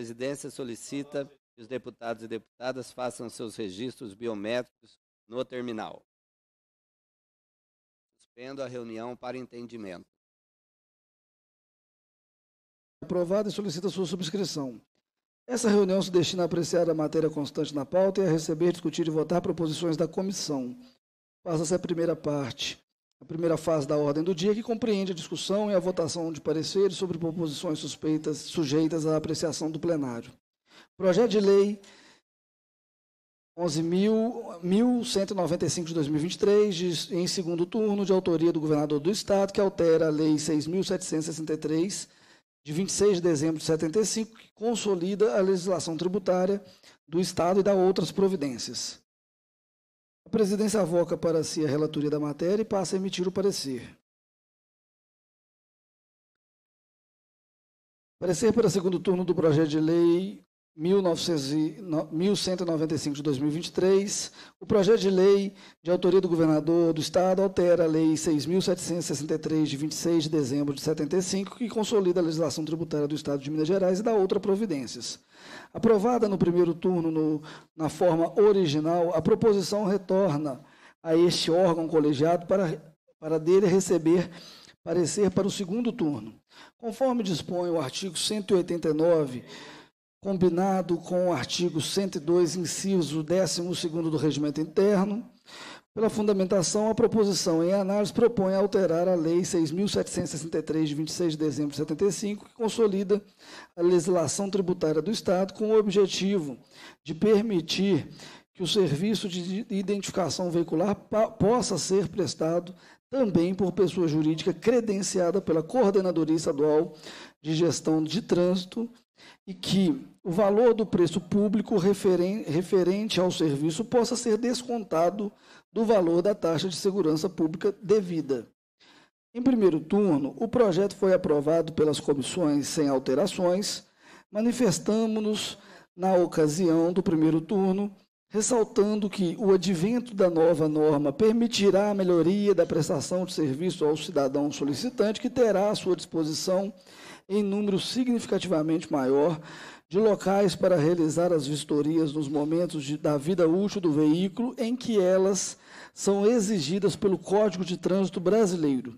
presidência solicita que os deputados e deputadas façam seus registros biométricos no terminal. Suspendo a reunião para entendimento. Aprovado e solicita sua subscrição. Essa reunião se destina a apreciar a matéria constante na pauta e a receber, discutir e votar proposições da comissão. Passa-se a primeira parte primeira fase da ordem do dia, que compreende a discussão e a votação de pareceres sobre proposições suspeitas sujeitas à apreciação do plenário. Projeto de Lei 11.195 de 2023, em segundo turno, de autoria do governador do Estado, que altera a Lei 6.763, de 26 de dezembro de 75, que consolida a legislação tributária do Estado e dá outras providências. A presidência avoca para si a relatoria da matéria e passa a emitir o parecer. Parecer para segundo turno do projeto de lei 1195 de 2023. O projeto de lei de autoria do governador do Estado altera a Lei 6.763, de 26 de dezembro de 75, que consolida a legislação tributária do Estado de Minas Gerais e dá outras providências. Aprovada no primeiro turno no, na forma original, a proposição retorna a este órgão colegiado para, para dele receber parecer para o segundo turno. Conforme dispõe o artigo 189, combinado com o artigo 102, inciso 12 do Regimento Interno, pela fundamentação, a proposição em análise propõe alterar a Lei 6.763, de 26 de dezembro de 75, que consolida a legislação tributária do Estado com o objetivo de permitir que o serviço de identificação veicular possa ser prestado também por pessoa jurídica credenciada pela Coordenadoria Estadual de Gestão de Trânsito e que o valor do preço público referente ao serviço possa ser descontado do valor da taxa de segurança pública devida. Em primeiro turno, o projeto foi aprovado pelas comissões sem alterações. Manifestamos-nos, na ocasião do primeiro turno, ressaltando que o advento da nova norma permitirá a melhoria da prestação de serviço ao cidadão solicitante, que terá à sua disposição em número significativamente maior de locais para realizar as vistorias nos momentos de, da vida útil do veículo em que elas são exigidas pelo Código de Trânsito Brasileiro.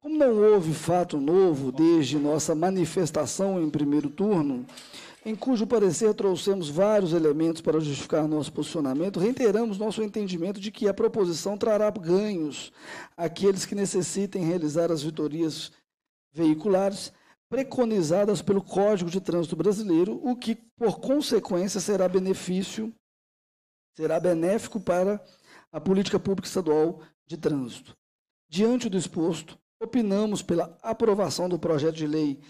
Como não houve fato novo desde nossa manifestação em primeiro turno, em cujo parecer trouxemos vários elementos para justificar nosso posicionamento, reiteramos nosso entendimento de que a proposição trará ganhos àqueles que necessitem realizar as vitorias veiculares preconizadas pelo Código de Trânsito Brasileiro, o que, por consequência, será benefício, será benéfico para a política pública estadual de trânsito. Diante do exposto, opinamos pela aprovação do projeto de lei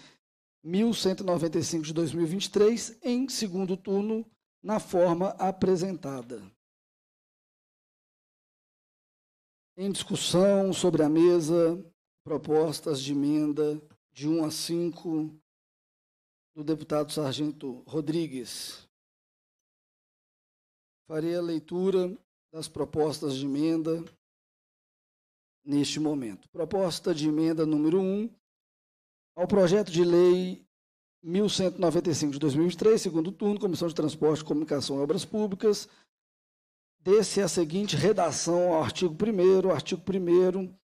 1195 de 2023 em segundo turno na forma apresentada. Em discussão sobre a mesa, propostas de emenda de 1 a 5 do deputado Sargento Rodrigues. Farei a leitura das propostas de emenda neste momento. Proposta de emenda número 1 ao projeto de lei 1195 de 2003, segundo turno, Comissão de Transporte, Comunicação e Obras Públicas, desse a seguinte redação ao artigo 1 artigo 1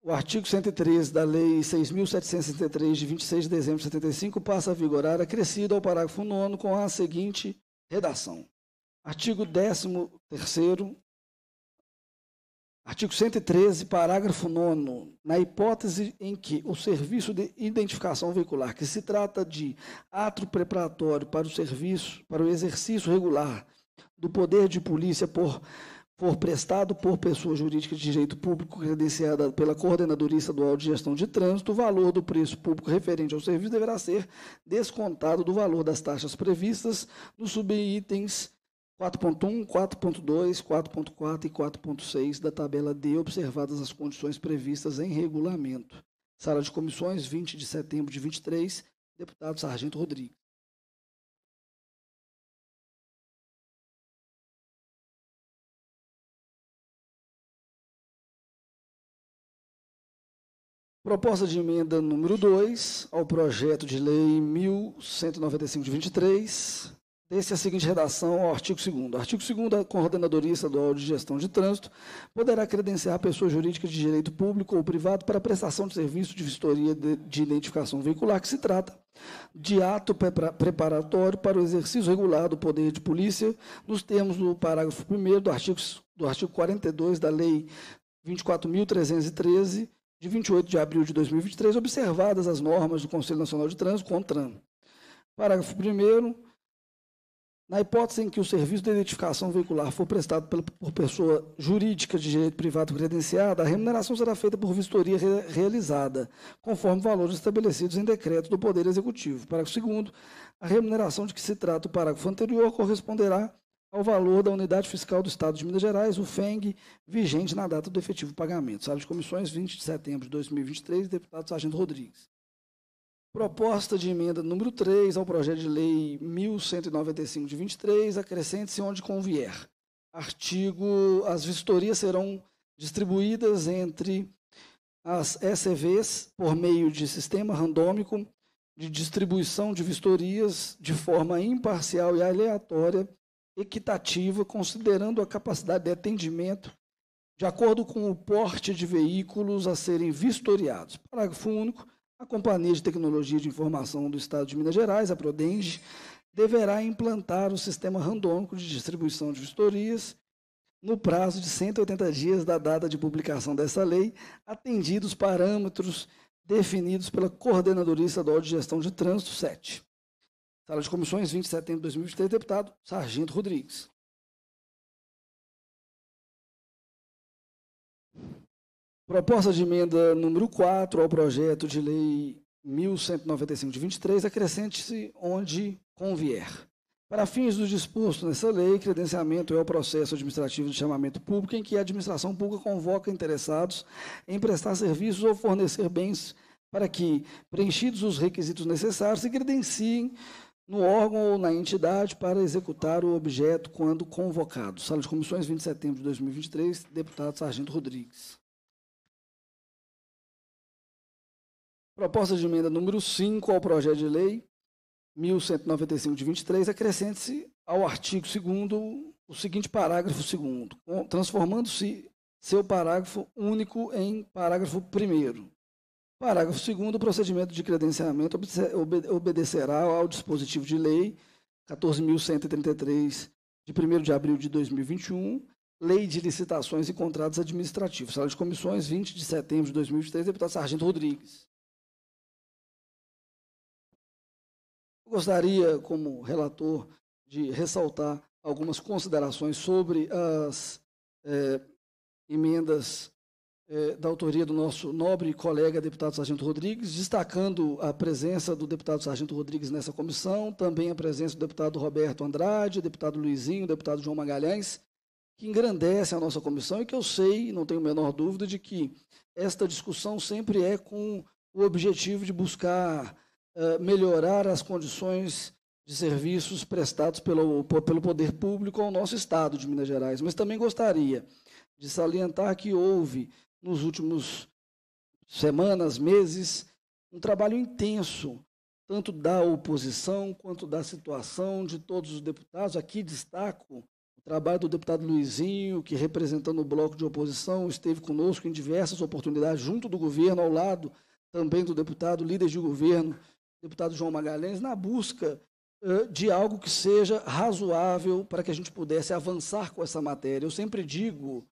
o artigo 113 da Lei 6.763, de 26 de dezembro de 75, passa a vigorar acrescido ao parágrafo 9 com a seguinte redação. Artigo 13 Artigo 113, parágrafo 9. Na hipótese em que o serviço de identificação veicular, que se trata de ato preparatório para o serviço, para o exercício regular do poder de polícia por for prestado por pessoa jurídica de direito público credenciada pela Coordenadoria Estadual de Gestão de Trânsito, o valor do preço público referente ao serviço deverá ser descontado do valor das taxas previstas nos subitens 4.1, 4.2, 4.4 e 4.6 da tabela D, observadas as condições previstas em regulamento. Sala de comissões, 20 de setembro de 23, deputado Sargento Rodrigues. Proposta de emenda número 2 ao projeto de lei 1195 de 23, desse é a seguinte redação ao artigo 2 Artigo 2 a Coordenadoria Estadual de Gestão de Trânsito poderá credenciar a pessoa jurídica de direito público ou privado para prestação de serviço de vistoria de, de identificação veicular, que se trata de ato preparatório para o exercício regular do poder de polícia, nos termos do parágrafo 1 do artigo, do artigo 42 da Lei 24.313, de 28 de abril de 2023, observadas as normas do Conselho Nacional de Trânsito, CONTRAN. Parágrafo 1 na hipótese em que o serviço de identificação veicular for prestado por pessoa jurídica de direito privado credenciada, a remuneração será feita por vistoria re realizada, conforme valores estabelecidos em decreto do Poder Executivo. Parágrafo 2. A remuneração de que se trata o parágrafo anterior corresponderá ao valor da unidade fiscal do Estado de Minas Gerais, o FENG, vigente na data do efetivo pagamento. Sala de comissões, 20 de setembro de 2023, deputado Sargento Rodrigues. Proposta de emenda número 3 ao projeto de lei 1195 de 23, acrescente-se onde convier. Artigo: as vistorias serão distribuídas entre as SEVs por meio de sistema randômico de distribuição de vistorias de forma imparcial e aleatória, equitativa, considerando a capacidade de atendimento de acordo com o porte de veículos a serem vistoriados. Parágrafo único. A Companhia de Tecnologia de Informação do Estado de Minas Gerais, a Prodenge, deverá implantar o sistema randômico de distribuição de vistorias no prazo de 180 dias da data de publicação dessa lei, atendidos parâmetros definidos pela Coordenadoria Estadual de Gestão de Trânsito 7. Sala de Comissões, 20 de setembro de 2023, deputado Sargento Rodrigues. Proposta de emenda número 4 ao projeto de lei 1195 de 23 acrescente-se onde convier. Para fins do disposto nessa lei, credenciamento é o processo administrativo de chamamento público em que a administração pública convoca interessados em prestar serviços ou fornecer bens para que, preenchidos os requisitos necessários, se credenciem no órgão ou na entidade para executar o objeto quando convocado. Sala de Comissões, 20 de setembro de 2023, deputado Sargento Rodrigues. Proposta de emenda número 5 ao projeto de lei 1195 de 23, acrescente-se ao artigo 2 o seguinte parágrafo 2, transformando-se seu parágrafo único em parágrafo 1. Parágrafo 2. O procedimento de credenciamento obedecerá ao dispositivo de lei 14.133, de 1 de abril de 2021, Lei de Licitações e Contratos Administrativos. Sala de Comissões, 20 de setembro de 2023, deputado Sargento Rodrigues. Eu gostaria, como relator, de ressaltar algumas considerações sobre as é, emendas é, da autoria do nosso nobre colega deputado Sargento Rodrigues, destacando a presença do deputado Sargento Rodrigues nessa comissão, também a presença do deputado Roberto Andrade, deputado Luizinho, deputado João Magalhães, que engrandece a nossa comissão e que eu sei, não tenho a menor dúvida, de que esta discussão sempre é com o objetivo de buscar eh, melhorar as condições de serviços prestados pelo, pelo poder público ao nosso Estado de Minas Gerais. Mas também gostaria de salientar que houve, nos últimos semanas, meses, um trabalho intenso, tanto da oposição quanto da situação de todos os deputados. Aqui destaco o trabalho do deputado Luizinho, que, representando o bloco de oposição, esteve conosco em diversas oportunidades, junto do governo, ao lado também do deputado, líder de governo, deputado João Magalhães, na busca de algo que seja razoável para que a gente pudesse avançar com essa matéria. Eu sempre digo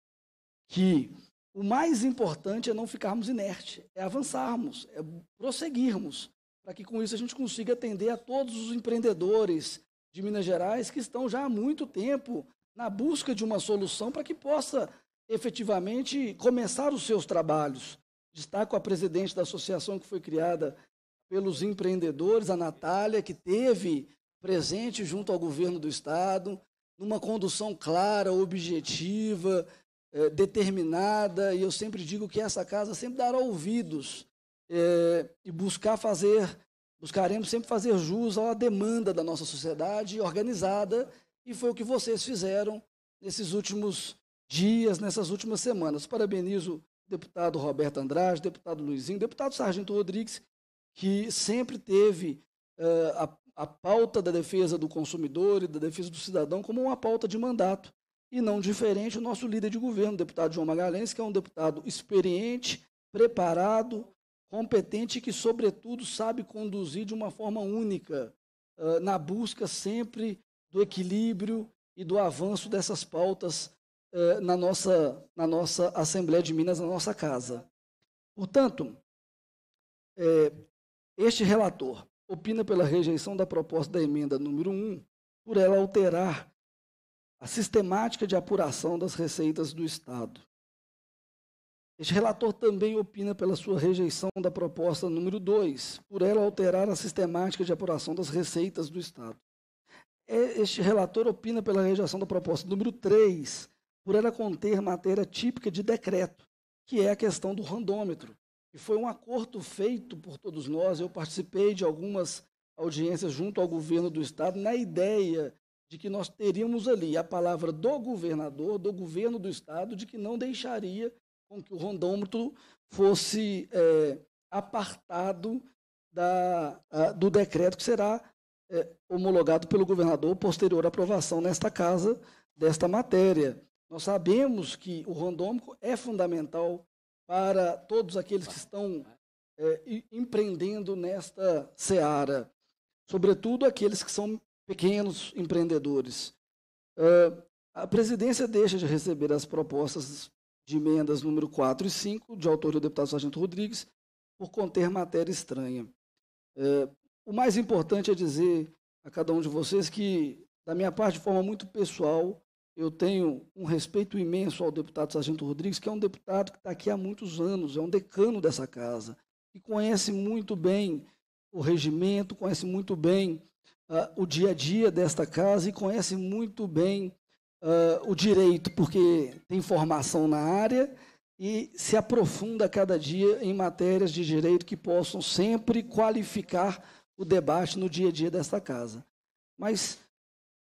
que o mais importante é não ficarmos inertes, é avançarmos, é prosseguirmos, para que com isso a gente consiga atender a todos os empreendedores de Minas Gerais que estão já há muito tempo na busca de uma solução para que possa efetivamente começar os seus trabalhos. Destaco a presidente da associação que foi criada pelos empreendedores, a Natália, que teve presente junto ao governo do Estado, numa condução clara, objetiva, eh, determinada, e eu sempre digo que essa casa sempre dará ouvidos eh, e buscar fazer, buscaremos sempre fazer jus à demanda da nossa sociedade organizada, e foi o que vocês fizeram nesses últimos dias, nessas últimas semanas. Parabenizo o deputado Roberto Andrade, deputado Luizinho, deputado Sargento Rodrigues que sempre teve uh, a, a pauta da defesa do consumidor e da defesa do cidadão como uma pauta de mandato. E não diferente o nosso líder de governo, o deputado João Magalhães, que é um deputado experiente, preparado, competente e que, sobretudo, sabe conduzir de uma forma única, uh, na busca sempre do equilíbrio e do avanço dessas pautas uh, na, nossa, na nossa Assembleia de Minas, na nossa casa. Portanto, é, este relator opina pela rejeição da proposta da emenda número 1, por ela alterar a sistemática de apuração das receitas do Estado. Este relator também opina pela sua rejeição da proposta número 2, por ela alterar a sistemática de apuração das receitas do Estado. É, este relator opina pela rejeição da proposta número 3, por ela conter matéria típica de decreto, que é a questão do randômetro, e foi um acordo feito por todos nós. Eu participei de algumas audiências junto ao governo do Estado na ideia de que nós teríamos ali a palavra do governador, do governo do Estado, de que não deixaria com que o rondômetro fosse é, apartado da, a, do decreto que será é, homologado pelo governador posterior à aprovação nesta casa desta matéria. Nós sabemos que o rondômico é fundamental para todos aqueles que estão é, empreendendo nesta seara, sobretudo aqueles que são pequenos empreendedores. É, a presidência deixa de receber as propostas de emendas número 4 e 5, de autoria do deputado Sargento Rodrigues, por conter matéria estranha. É, o mais importante é dizer a cada um de vocês que, da minha parte, de forma muito pessoal, eu tenho um respeito imenso ao deputado Sargento Rodrigues, que é um deputado que está aqui há muitos anos, é um decano dessa casa, e conhece muito bem o regimento, conhece muito bem uh, o dia a dia desta casa e conhece muito bem uh, o direito, porque tem formação na área e se aprofunda cada dia em matérias de direito que possam sempre qualificar o debate no dia a dia desta casa. Mas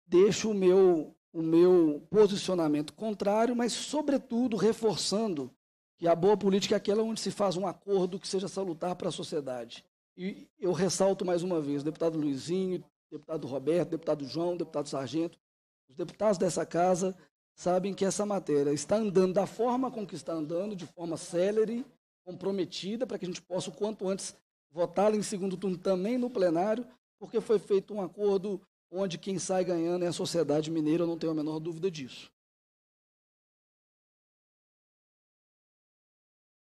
deixo o meu o meu posicionamento contrário, mas, sobretudo, reforçando que a boa política é aquela onde se faz um acordo que seja salutar para a sociedade. E eu ressalto mais uma vez, deputado Luizinho, deputado Roberto, deputado João, deputado Sargento, os deputados dessa casa sabem que essa matéria está andando da forma com que está andando, de forma célere, comprometida, para que a gente possa o quanto antes votá-la em segundo turno também no plenário, porque foi feito um acordo onde quem sai ganhando é a sociedade mineira, eu não tenho a menor dúvida disso.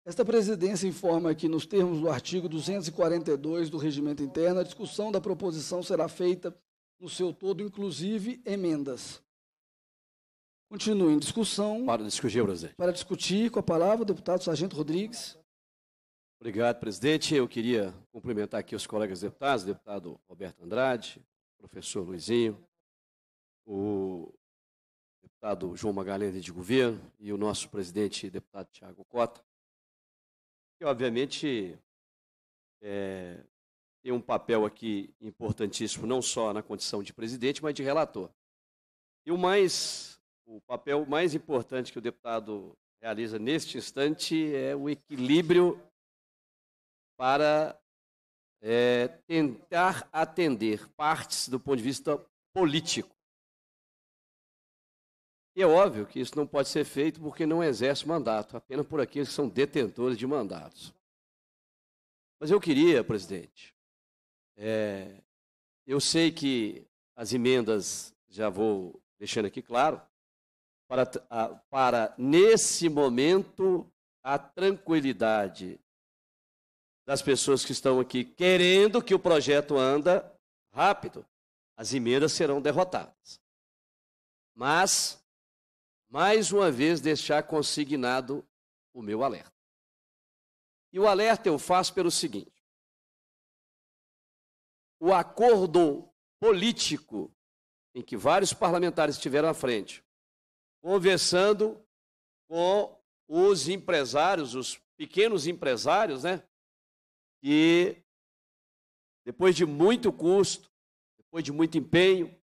Esta presidência informa que, nos termos do artigo 242 do Regimento Interno, a discussão da proposição será feita no seu todo, inclusive emendas. Continuo em discussão. Para discutir, presidente. Para discutir, com a palavra, o deputado Sargento Rodrigues. Obrigado, presidente. Eu queria cumprimentar aqui os colegas deputados, o deputado Roberto Andrade, professor Luizinho, o deputado João Magalhães de Governo e o nosso presidente, deputado Tiago Cota, que obviamente é, tem um papel aqui importantíssimo, não só na condição de presidente, mas de relator. E o mais, o papel mais importante que o deputado realiza neste instante é o equilíbrio para é, tentar atender partes do ponto de vista político. E é óbvio que isso não pode ser feito porque não exerce mandato, apenas por aqueles que são detentores de mandatos. Mas eu queria, presidente, é, eu sei que as emendas, já vou deixando aqui claro, para, para nesse momento a tranquilidade das pessoas que estão aqui querendo que o projeto anda rápido, as emendas serão derrotadas. Mas, mais uma vez, deixar consignado o meu alerta. E o alerta eu faço pelo seguinte: o acordo político em que vários parlamentares estiveram à frente, conversando com os empresários, os pequenos empresários, né? que, depois de muito custo, depois de muito empenho,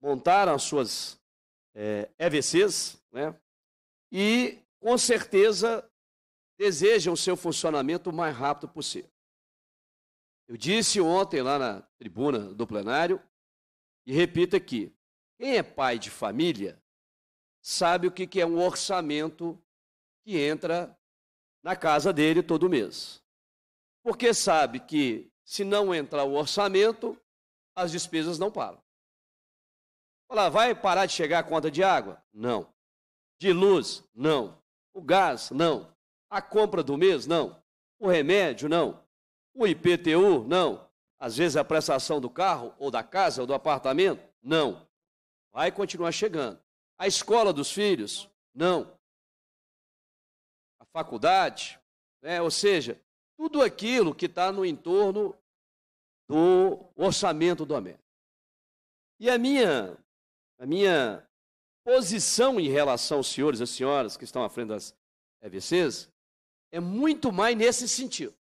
montaram as suas é, eh, EVCs, né? e com certeza desejam seu funcionamento o mais rápido possível. Eu disse ontem lá na tribuna do plenário, e repito aqui: quem é pai de família sabe o que é um orçamento que entra na casa dele todo mês porque sabe que se não entrar o orçamento, as despesas não param. Fala, vai parar de chegar a conta de água? Não. De luz? Não. O gás? Não. A compra do mês? Não. O remédio? Não. O IPTU? Não. Às vezes a prestação do carro, ou da casa, ou do apartamento? Não. Vai continuar chegando. A escola dos filhos? Não. A faculdade? Né? Ou seja, tudo aquilo que está no entorno do orçamento do América. E a minha, a minha posição em relação aos senhores e senhoras que estão à frente das EVCs é muito mais nesse sentido.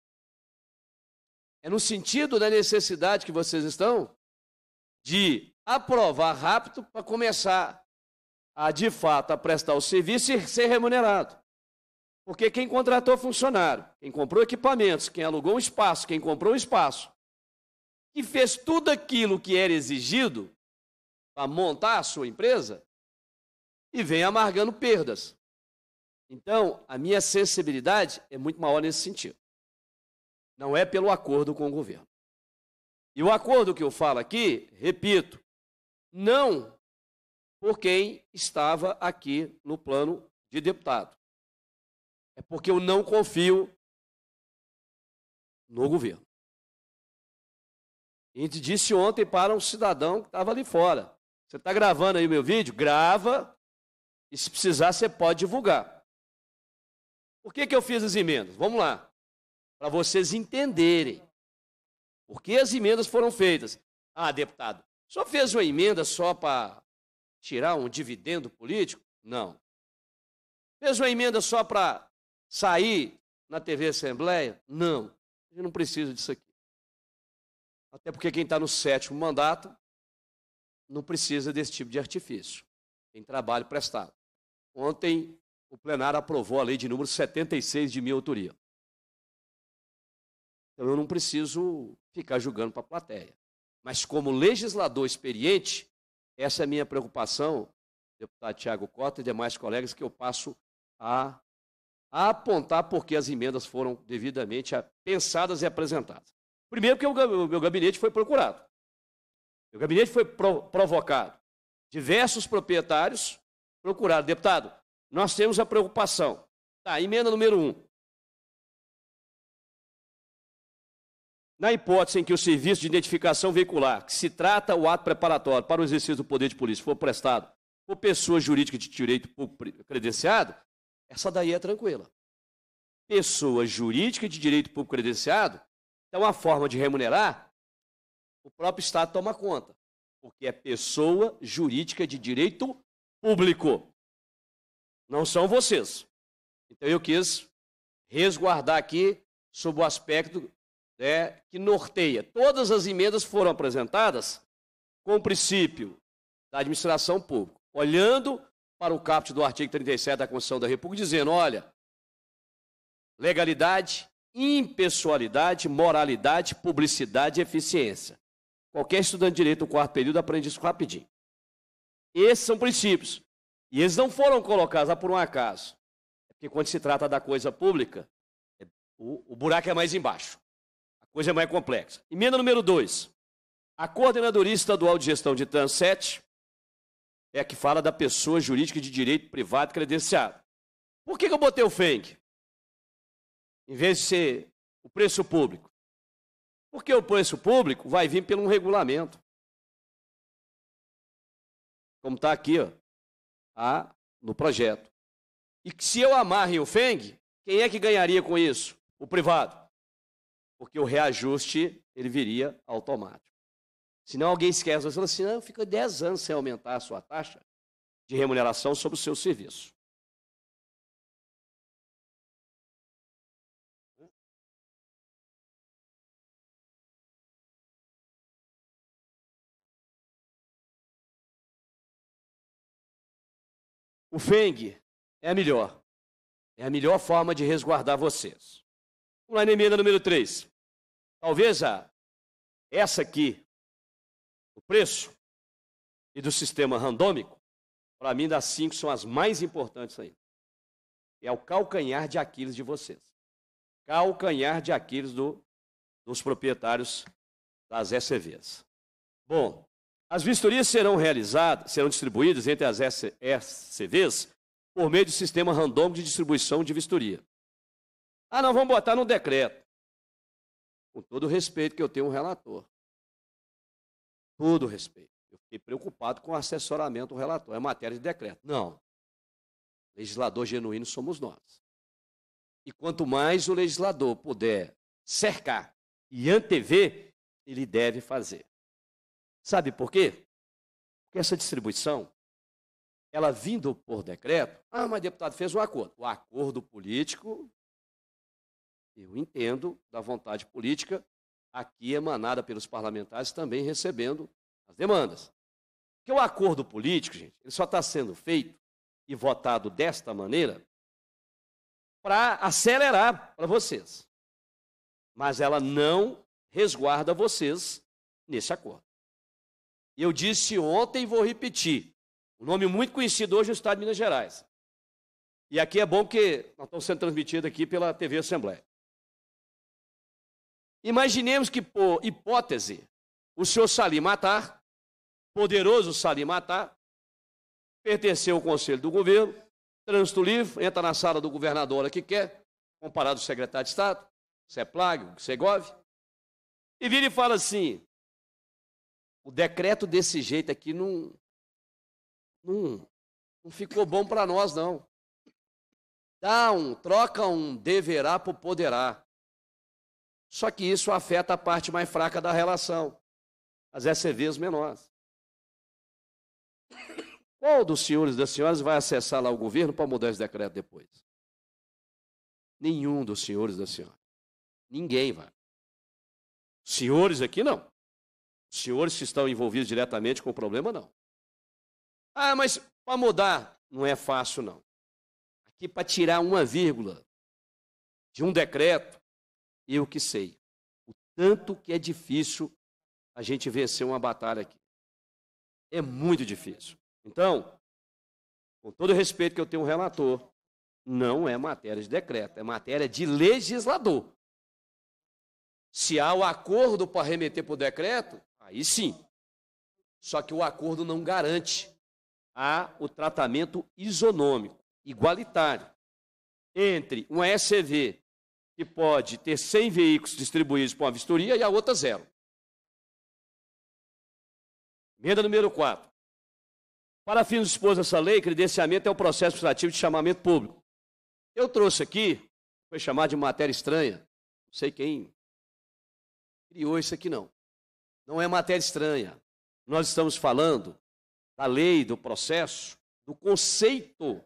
É no sentido da necessidade que vocês estão de aprovar rápido para começar a, de fato, a prestar o serviço e ser remunerado. Porque quem contratou funcionário, quem comprou equipamentos, quem alugou um espaço, quem comprou um espaço, que fez tudo aquilo que era exigido para montar a sua empresa e vem amargando perdas. Então, a minha sensibilidade é muito maior nesse sentido. Não é pelo acordo com o governo. E o acordo que eu falo aqui, repito, não por quem estava aqui no plano de deputado é porque eu não confio no governo. A gente disse ontem para um cidadão que estava ali fora: Você está gravando aí o meu vídeo? Grava, e se precisar, você pode divulgar. Por que, que eu fiz as emendas? Vamos lá. Para vocês entenderem. Por que as emendas foram feitas? Ah, deputado, só fez uma emenda só para tirar um dividendo político? Não. Fez uma emenda só para sair na TV Assembleia? Não. A gente não precisa disso aqui. Até porque quem está no sétimo mandato não precisa desse tipo de artifício. Tem trabalho prestado. Ontem, o plenário aprovou a lei de número 76 de minha autoria. Então, eu não preciso ficar julgando para a plateia. Mas, como legislador experiente, essa é a minha preocupação, deputado Tiago Cota e demais colegas, que eu passo a a apontar por que as emendas foram devidamente pensadas e apresentadas. Primeiro, porque o meu gabinete foi procurado. Meu gabinete foi provocado. Diversos proprietários procuraram. Deputado, nós temos a preocupação. Tá, emenda número um. Na hipótese em que o serviço de identificação veicular, que se trata o ato preparatório para o exercício do poder de polícia, for prestado por pessoa jurídica de direito público credenciado, essa daí é tranquila. Pessoa jurídica de direito público credenciado é uma forma de remunerar, o próprio Estado toma conta, porque é pessoa jurídica de direito público. Não são vocês. Então eu quis resguardar aqui sob o aspecto né, que norteia. Todas as emendas foram apresentadas com o princípio da administração pública, olhando para o caput do artigo 37 da Constituição da República, dizendo: olha, legalidade, impessoalidade, moralidade, publicidade e eficiência. Qualquer estudante de direito no quarto período aprende isso rapidinho. Esses são princípios. E eles não foram colocados lá por um acaso. É porque quando se trata da coisa pública, é, o, o buraco é mais embaixo. A coisa é mais complexa. Emenda número 2. A Coordenadoria Estadual de Gestão de Trânsito é a que fala da pessoa jurídica de direito privado credenciado. Por que, que eu botei o FENG? Em vez de ser o preço público. Porque o preço público vai vir pelo um regulamento. Como está aqui, ó, a, tá no projeto. E que se eu amarre o FENG, quem é que ganharia com isso? O privado. Porque o reajuste ele viria automático. Senão alguém esquece, você fala assim, não, fica 10 anos sem aumentar a sua taxa de remuneração sobre o seu serviço. O Feng é a melhor. É a melhor forma de resguardar vocês. Vamos lá na emenda número 3. Talvez a, essa aqui do preço e do sistema randômico, para mim, das cinco são as mais importantes ainda. É o calcanhar de Aquiles de vocês. Calcanhar de Aquiles do, dos proprietários das SCVs. Bom, as vistorias serão realizadas, serão distribuídas entre as SCVs por meio do sistema randômico de distribuição de vistoria. Ah, não, vamos botar no decreto. Com todo o respeito que eu tenho um relator todo respeito. Eu fiquei preocupado com o assessoramento do relator. É matéria de decreto. Não. Legislador genuíno somos nós. E quanto mais o legislador puder cercar e antever, ele deve fazer. Sabe por quê? Porque essa distribuição, ela vindo por decreto, ah, mas deputado fez um acordo. O acordo político, eu entendo da vontade política, aqui emanada pelos parlamentares, também recebendo as demandas. Porque o acordo político, gente, ele só está sendo feito e votado desta maneira para acelerar para vocês. Mas ela não resguarda vocês nesse acordo. Eu disse ontem e vou repetir. Um nome muito conhecido hoje no estado de Minas Gerais. E aqui é bom que nós estamos sendo transmitidos aqui pela TV Assembleia. Imaginemos que, por hipótese, o senhor Salim Matar, poderoso Salim Matar, pertenceu ao conselho do governo, trânsito livre, entra na sala do governador que quer, comparado ao secretário de Estado, Seplag, é Segov, é e vira e fala assim: o decreto desse jeito aqui não, não, não ficou bom para nós, não. Dá um, troca um deverá por poderá. Só que isso afeta a parte mais fraca da relação, as SCVs menores. Qual dos senhores e das senhoras vai acessar lá o governo para mudar esse decreto depois? Nenhum dos senhores e das senhoras. Ninguém vai. Senhores aqui não. Senhores que estão envolvidos diretamente com o problema, não. Ah, mas para mudar não é fácil, não. Aqui para tirar uma vírgula de um decreto eu que sei. O tanto que é difícil a gente vencer uma batalha aqui. É muito difícil. Então, com todo respeito que eu tenho um relator, não é matéria de decreto, é matéria de legislador. Se há o acordo para remeter para o decreto, aí sim. Só que o acordo não garante a o tratamento isonômico, igualitário, entre uma SCV que pode ter 100 veículos distribuídos para uma vistoria e a outra zero. Emenda número 4. Para fins expôs essa lei, credenciamento é o processo administrativo de chamamento público. Eu trouxe aqui, foi chamado de matéria estranha, não sei quem criou isso aqui não. Não é matéria estranha. Nós estamos falando da lei, do processo, do conceito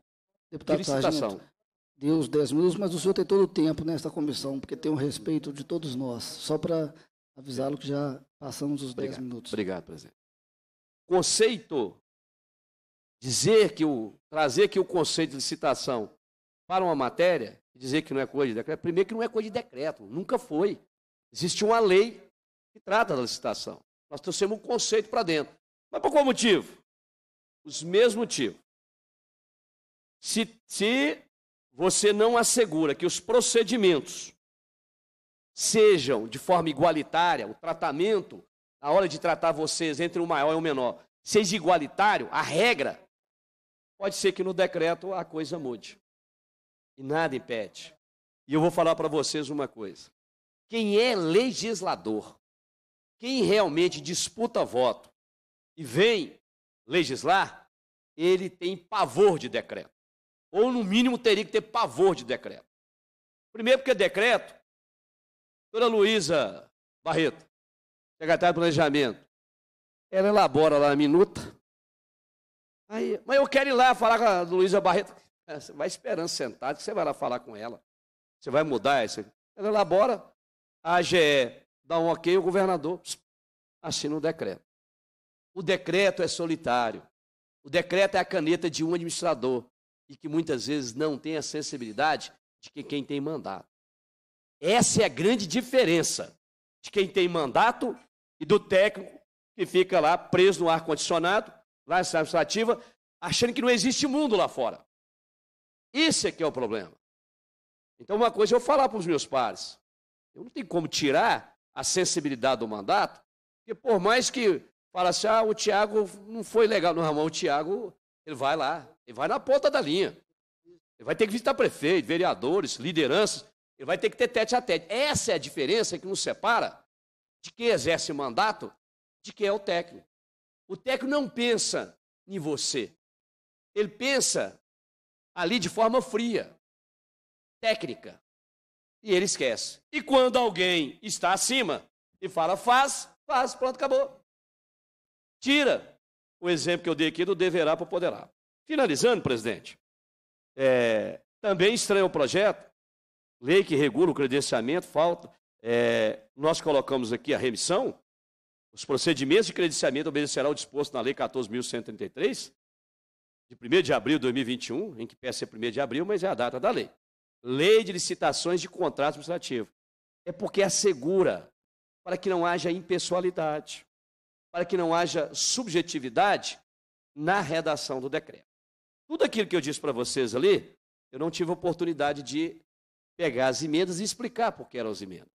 Deputado de licitação. Sargento, Deus 10 minutos, mas o senhor tem todo o tempo nesta comissão, porque tem o respeito de todos nós. Só para avisá-lo que já passamos os 10 minutos. Obrigado, presidente. Conceito, dizer que o, trazer que o conceito de licitação para uma matéria, dizer que não é coisa de decreto, primeiro que não é coisa de decreto, nunca foi. Existe uma lei que trata da licitação. Nós trouxemos um conceito para dentro. Mas por qual motivo? Os mesmos motivos. Se, se você não assegura que os procedimentos sejam de forma igualitária, o tratamento, a hora de tratar vocês entre o maior e o menor, seja igualitário, a regra, pode ser que no decreto a coisa mude. E nada impede. E eu vou falar para vocês uma coisa. Quem é legislador, quem realmente disputa voto e vem legislar, ele tem pavor de decreto ou no mínimo teria que ter pavor de decreto. Primeiro, porque decreto, doutora Luísa Barreto, secretária de Planejamento, ela elabora lá a minuta. Aí, mas eu quero ir lá falar com a Luísa Barreto. Você vai esperando sentado, você vai lá falar com ela. Você vai mudar isso. Ela elabora, a AGE dá um ok, o governador assina o decreto. O decreto é solitário. O decreto é a caneta de um administrador e que muitas vezes não tem a sensibilidade de que quem tem mandato. Essa é a grande diferença de quem tem mandato e do técnico que fica lá preso no ar-condicionado, lá na administrativa, achando que não existe mundo lá fora. Esse é que é o problema. Então, uma coisa é eu falar para os meus pares, eu não tenho como tirar a sensibilidade do mandato, porque por mais que fala assim, ah, o Tiago não foi legal. Não, Ramon, o Tiago ele vai lá, ele vai na ponta da linha. Ele vai ter que visitar prefeito, vereadores, lideranças. Ele vai ter que ter tete a tete. Essa é a diferença que nos separa de quem exerce mandato de quem é o técnico. O técnico não pensa em você. Ele pensa ali de forma fria, técnica. E ele esquece. E quando alguém está acima e fala, faz, faz, pronto, acabou. Tira o exemplo que eu dei aqui do deverá para poderá. Finalizando, presidente, é, também estranho o projeto, lei que regula o credenciamento, falta. É, nós colocamos aqui a remissão, os procedimentos de credenciamento obedecerão ao disposto na Lei 14.133, de 1 de abril de 2021, em que peça ser é 1 de abril, mas é a data da lei. Lei de licitações de contrato administrativo. É porque assegura para que não haja impessoalidade para que não haja subjetividade na redação do decreto. Tudo aquilo que eu disse para vocês ali, eu não tive oportunidade de pegar as emendas e explicar por que eram as emendas.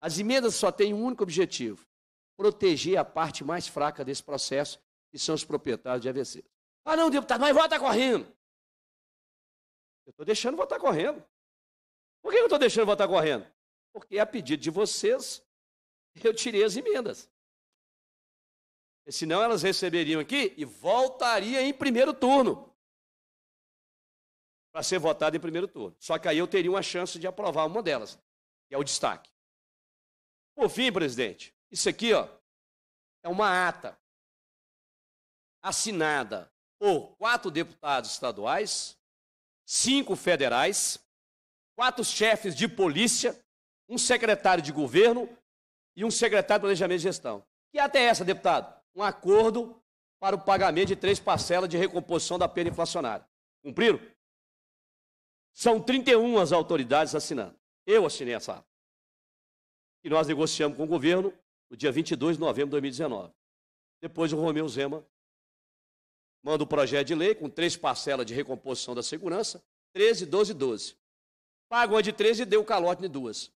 As emendas só têm um único objetivo: proteger a parte mais fraca desse processo, que são os proprietários de AVC. Ah, não, deputado, mas vota correndo. Eu estou deixando votar correndo. Por que eu estou deixando votar correndo? Porque, a pedido de vocês, eu tirei as emendas. Senão elas receberiam aqui e voltaria em primeiro turno. Para ser votada em primeiro turno. Só que aí eu teria uma chance de aprovar uma delas, que é o destaque. Por fim, presidente, isso aqui ó, é uma ata assinada por quatro deputados estaduais, cinco federais, quatro chefes de polícia, um secretário de governo e um secretário de planejamento e gestão. Que ata é essa, deputado? um acordo para o pagamento de três parcelas de recomposição da perda inflacionária. Cumpriram? São 31 as autoridades assinando. Eu assinei essa E nós negociamos com o governo no dia 22 de novembro de 2019. Depois o Romeu Zema manda o projeto de lei com três parcelas de recomposição da segurança, 13, 12 e 12. Pagou a de 13 e deu o calote de duas.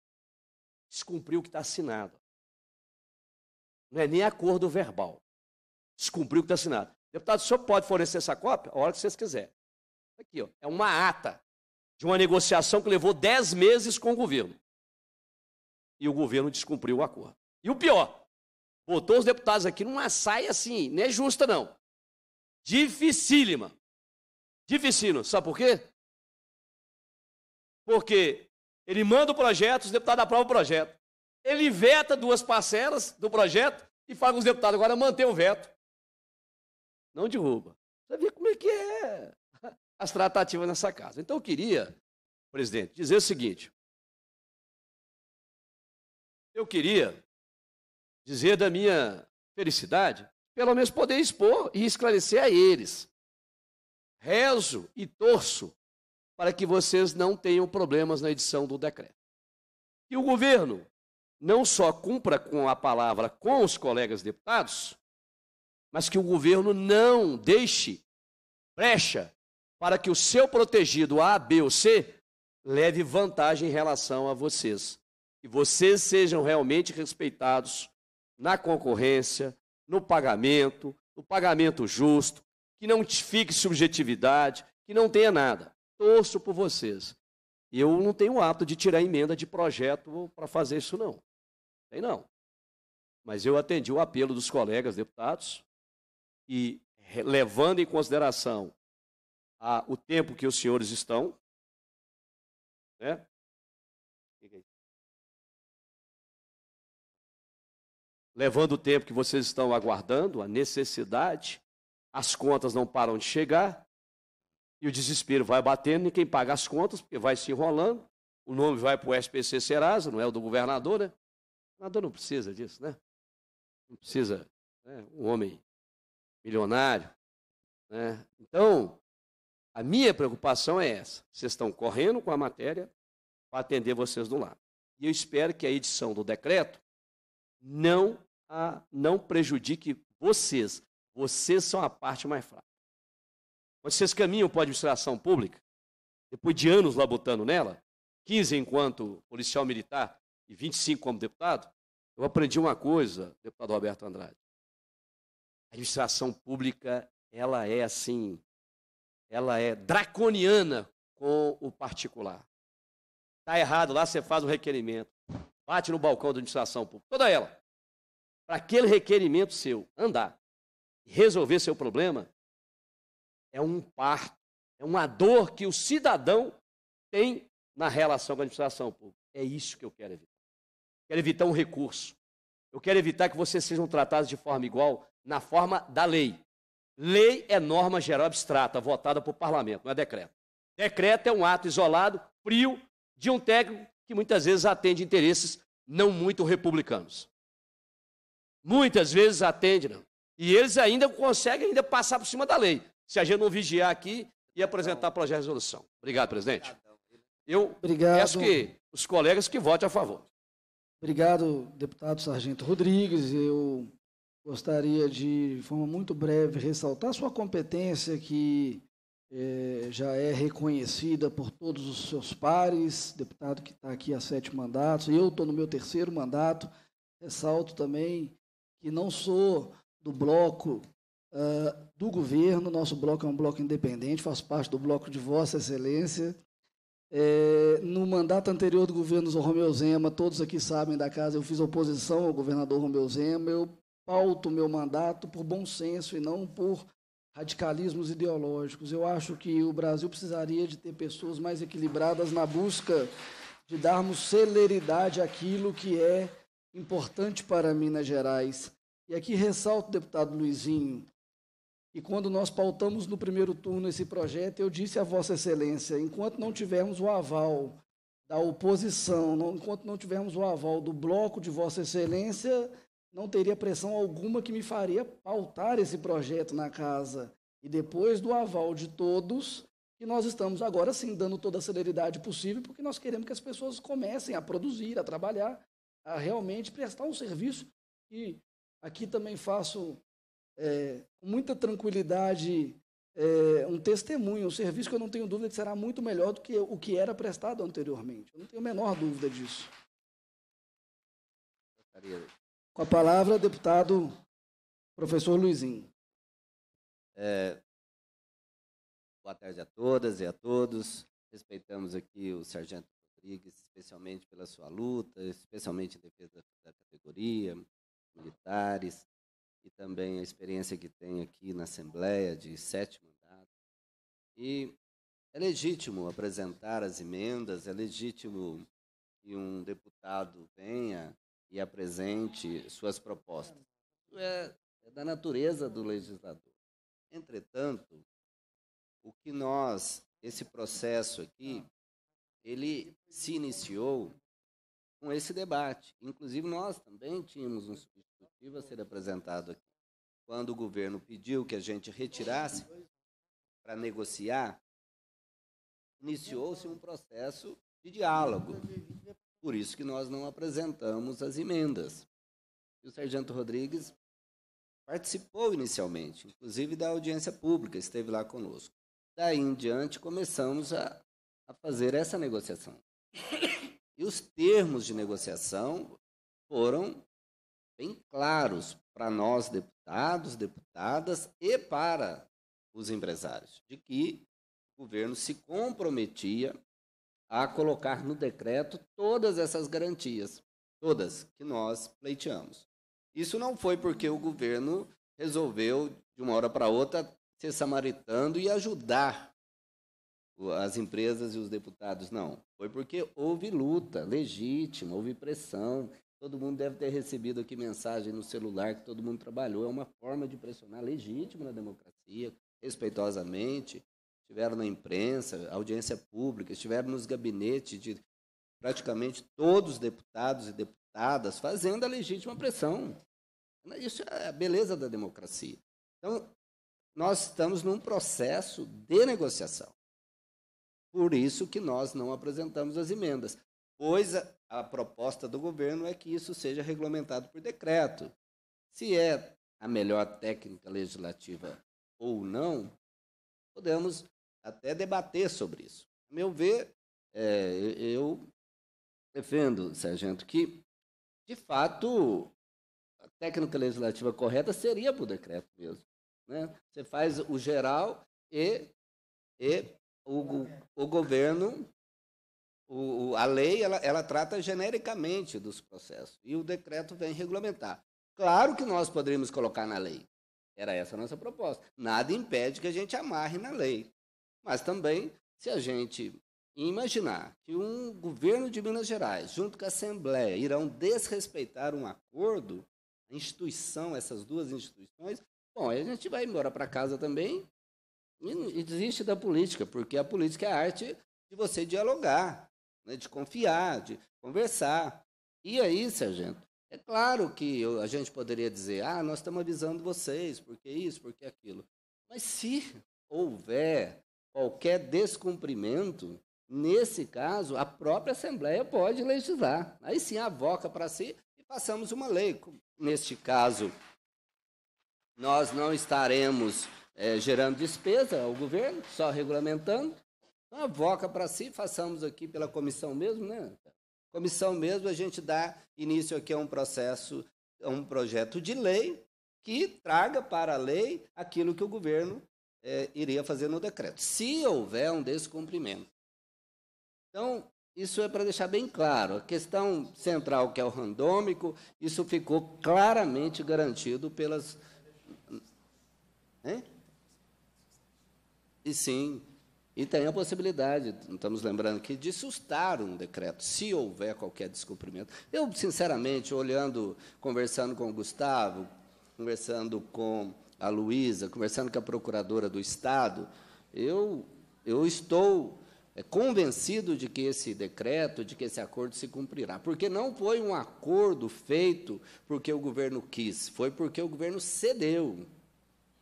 Descumpriu o que está assinado. Não é nem acordo verbal descumpriu o que está assinado. Deputado, o senhor pode fornecer essa cópia? A hora que vocês quiserem. Aqui, ó, é uma ata de uma negociação que levou 10 meses com o governo. E o governo descumpriu o acordo. E o pior, botou os deputados aqui numa saia assim, não é justa não. Dificílima. Dificílima, Sabe por quê? Porque ele manda o projeto, os deputados aprovam o projeto. Ele veta duas parcelas do projeto e fala com os deputados agora manter o veto não derruba. Você vê como é que é as tratativas nessa casa. Então eu queria, presidente, dizer o seguinte. Eu queria dizer da minha felicidade, pelo menos poder expor e esclarecer a eles. Rezo e torço para que vocês não tenham problemas na edição do decreto. Que o governo não só cumpra com a palavra com os colegas deputados, mas que o governo não deixe brecha para que o seu protegido A, B ou C leve vantagem em relação a vocês. Que vocês sejam realmente respeitados na concorrência, no pagamento, no pagamento justo, que não fique subjetividade, que não tenha nada. Torço por vocês. Eu não tenho o hábito de tirar emenda de projeto para fazer isso, não. Tem não. Mas eu atendi o apelo dos colegas deputados e levando em consideração a, o tempo que os senhores estão, né? É levando o tempo que vocês estão aguardando, a necessidade, as contas não param de chegar, e o desespero vai batendo, e quem paga as contas, porque vai se enrolando, o nome vai para o SPC Serasa, não é o do governador, né? O governador não precisa disso, né? Não precisa, né? um homem milionário. Né? Então, a minha preocupação é essa. Vocês estão correndo com a matéria para atender vocês do lado. E eu espero que a edição do decreto não, a, não prejudique vocês. Vocês são a parte mais fraca. Quando vocês caminham para a administração pública, depois de anos labutando nela, 15 enquanto policial militar e 25 como deputado, eu aprendi uma coisa, deputado Roberto Andrade. A administração pública, ela é assim, ela é draconiana com o particular. Está errado lá, você faz um requerimento. Bate no balcão da administração pública, toda ela. Para aquele requerimento seu andar e resolver seu problema, é um parto, é uma dor que o cidadão tem na relação com a administração pública. É isso que eu quero evitar. Quero evitar um recurso. Eu quero evitar que vocês sejam tratados de forma igual na forma da lei. Lei é norma geral abstrata, votada por parlamento, não é decreto. Decreto é um ato isolado, frio, de um técnico que muitas vezes atende interesses não muito republicanos. Muitas vezes atende, não. E eles ainda conseguem ainda passar por cima da lei, se a gente não vigiar aqui e apresentar projeto de resolução. Obrigado, presidente. Eu Obrigado. peço que os colegas que votem a favor. Obrigado, deputado Sargento Rodrigues. Eu Gostaria de, de forma muito breve, ressaltar sua competência que é, já é reconhecida por todos os seus pares, deputado que está aqui há sete mandatos, eu estou no meu terceiro mandato. Ressalto também que não sou do bloco uh, do governo, nosso bloco é um bloco independente, Faço parte do bloco de Vossa Excelência. É, no mandato anterior do governo do Romeu Zema, todos aqui sabem da casa, eu fiz oposição ao governador Romeu Zema, eu pauto o meu mandato por bom senso e não por radicalismos ideológicos. Eu acho que o Brasil precisaria de ter pessoas mais equilibradas na busca de darmos celeridade àquilo que é importante para Minas Gerais. E aqui ressalto, deputado Luizinho, e quando nós pautamos no primeiro turno esse projeto, eu disse a Vossa Excelência: enquanto não tivermos o aval da oposição, não, enquanto não tivermos o aval do bloco de Vossa Excelência, não teria pressão alguma que me faria pautar esse projeto na casa. E depois do aval de todos, que nós estamos agora sim dando toda a celeridade possível, porque nós queremos que as pessoas comecem a produzir, a trabalhar, a realmente prestar um serviço. E aqui também faço é, com muita tranquilidade é, um testemunho, um serviço que eu não tenho dúvida que será muito melhor do que o que era prestado anteriormente. Eu não tenho a menor dúvida disso. Gostaria com a palavra, deputado professor Luizinho. É, boa tarde a todas e a todos. Respeitamos aqui o Sargento Rodrigues, especialmente pela sua luta, especialmente em defesa da categoria, militares, e também a experiência que tem aqui na Assembleia de sete mandatos. E é legítimo apresentar as emendas, é legítimo que um deputado venha e apresente suas propostas. Isso é, é da natureza do legislador. Entretanto, o que nós, esse processo aqui, ele se iniciou com esse debate. Inclusive, nós também tínhamos um substitutivo a ser apresentado aqui. Quando o governo pediu que a gente retirasse para negociar, iniciou-se um processo de diálogo. Por isso que nós não apresentamos as emendas. E o sargento Rodrigues participou inicialmente, inclusive da audiência pública, esteve lá conosco. Daí em diante começamos a, a fazer essa negociação. E os termos de negociação foram bem claros para nós, deputados, deputadas e para os empresários, de que o governo se comprometia a colocar no decreto todas essas garantias, todas que nós pleiteamos. Isso não foi porque o governo resolveu, de uma hora para outra, ser samaritano e ajudar as empresas e os deputados, não. Foi porque houve luta legítima, houve pressão. Todo mundo deve ter recebido aqui mensagem no celular que todo mundo trabalhou. É uma forma de pressionar legítima na democracia, respeitosamente estiveram na imprensa, audiência pública, estiveram nos gabinetes de praticamente todos os deputados e deputadas, fazendo a legítima pressão. Isso é a beleza da democracia. Então, nós estamos num processo de negociação. Por isso que nós não apresentamos as emendas, pois a, a proposta do governo é que isso seja regulamentado por decreto. Se é a melhor técnica legislativa ou não, podemos até debater sobre isso. A meu ver, é, eu defendo, Sargento, que, de fato, a técnica legislativa correta seria por decreto mesmo. Né? Você faz o geral e, e o, o governo, o, a lei, ela, ela trata genericamente dos processos. E o decreto vem regulamentar. Claro que nós poderíamos colocar na lei. Era essa a nossa proposta. Nada impede que a gente amarre na lei. Mas também, se a gente imaginar que um governo de Minas Gerais, junto com a Assembleia, irão desrespeitar um acordo, a instituição, essas duas instituições, bom, aí a gente vai embora para casa também e desiste da política, porque a política é a arte de você dialogar, né, de confiar, de conversar. E aí, sargento, é claro que a gente poderia dizer, ah, nós estamos avisando vocês, porque isso, porque aquilo. Mas se houver qualquer descumprimento, nesse caso, a própria Assembleia pode legislar. Aí sim, avoca para si e passamos uma lei. Neste caso, nós não estaremos é, gerando despesa ao governo, só regulamentando. Então, avoca para si, façamos aqui pela comissão mesmo, né? Comissão mesmo, a gente dá início aqui a um processo, a um projeto de lei que traga para a lei aquilo que o governo é, iria fazer no decreto, se houver um descumprimento. Então, isso é para deixar bem claro. A questão central, que é o randômico, isso ficou claramente garantido pelas. Hein? E sim, e tem a possibilidade, estamos lembrando aqui, de sustar um decreto, se houver qualquer descumprimento. Eu, sinceramente, olhando, conversando com o Gustavo, conversando com a Luísa, conversando com a procuradora do Estado, eu, eu estou é, convencido de que esse decreto, de que esse acordo se cumprirá. Porque não foi um acordo feito porque o governo quis, foi porque o governo cedeu.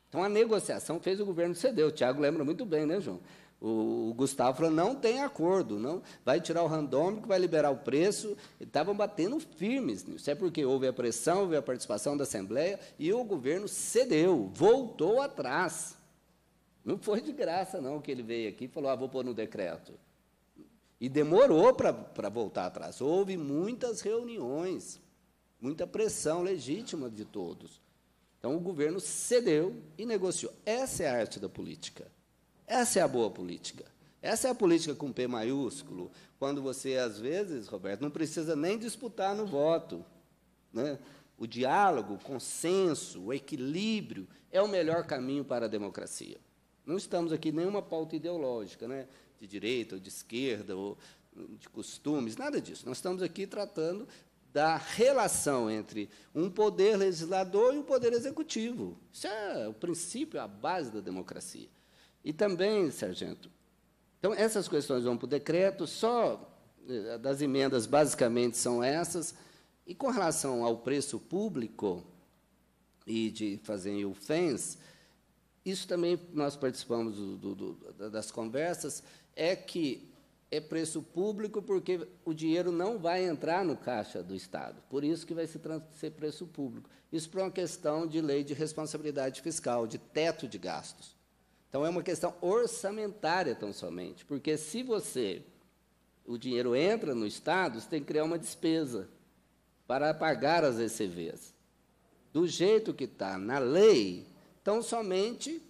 Então, a negociação fez o governo ceder. O Tiago lembra muito bem, né, João? O, Gustavo falou, não tem acordo, não vai tirar o randômico, vai liberar o preço. Estavam batendo firmes nisso. É porque houve a pressão, houve a participação da Assembleia e o governo cedeu, voltou atrás. Não foi de graça, não, que ele veio aqui e falou, ah, vou pôr no decreto. E demorou para voltar atrás. Houve muitas reuniões, muita pressão legítima de todos. Então, o governo cedeu e negociou. Essa é a arte da política. Essa é a boa política. Essa é a política com P maiúsculo, quando você, às vezes, Roberto, não precisa nem disputar no voto. Né? O diálogo, o consenso, o equilíbrio é o melhor caminho para a democracia. Não estamos aqui nenhuma pauta ideológica, né? de direita ou de esquerda, ou de costumes, nada disso. Nós estamos aqui tratando da relação entre um poder legislador e o um poder executivo. Isso é o princípio, a base da democracia. E também, sargento, então essas questões vão para o decreto, só eh, das emendas basicamente são essas. E com relação ao preço público e de fazer o FENS, isso também nós participamos do, do, das conversas, é que é preço público porque o dinheiro não vai entrar no caixa do Estado. Por isso que vai se ser preço público. Isso para uma questão de lei de responsabilidade fiscal, de teto de gastos. Então, é uma questão orçamentária, tão somente. Porque se você. O dinheiro entra no Estado, você tem que criar uma despesa para pagar as ECVs. Do jeito que está na lei, tão somente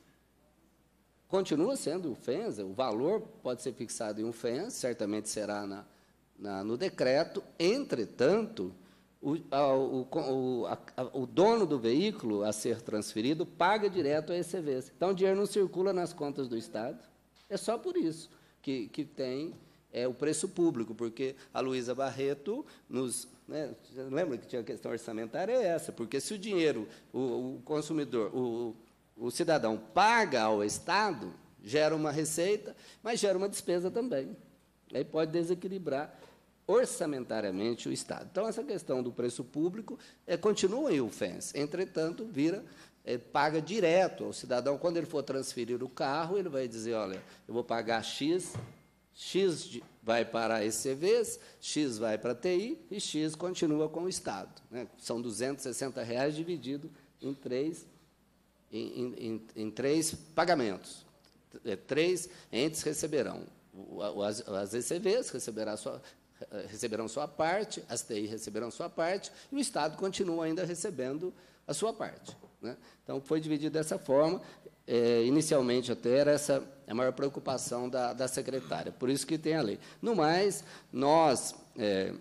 continua sendo o FENS, o valor pode ser fixado em um FENS, certamente será na, na, no decreto. Entretanto, o, o, o, o, dono do veículo a ser transferido paga direto a ECVs. Então, o dinheiro não circula nas contas do Estado. É só por isso que, que tem é, o preço público, porque a Luísa Barreto nos. Né, lembra que tinha a questão orçamentária? É essa, porque se o dinheiro, o, consumidor, o, o cidadão paga ao Estado, gera uma receita, mas gera uma despesa também. Aí pode desequilibrar orçamentariamente o Estado. Então, essa questão do preço público é, continua em UFENS, entretanto, vira é, paga direto ao cidadão. Quando ele for transferir o carro, ele vai dizer, olha, eu vou pagar X, X vai para ECVs, X vai para TI e X continua com o Estado. Né? São R$ 260 reais dividido em três, em, em, em três pagamentos. É, três entes receberão. As, as ECVs receberá sua, eh, receberão sua parte, as TI receberão sua parte, e o Estado continua ainda recebendo a sua parte. Né? Então, foi dividido dessa forma. É, inicialmente, até era essa a maior preocupação da, da secretária, por isso que tem a lei. No mais, nós é,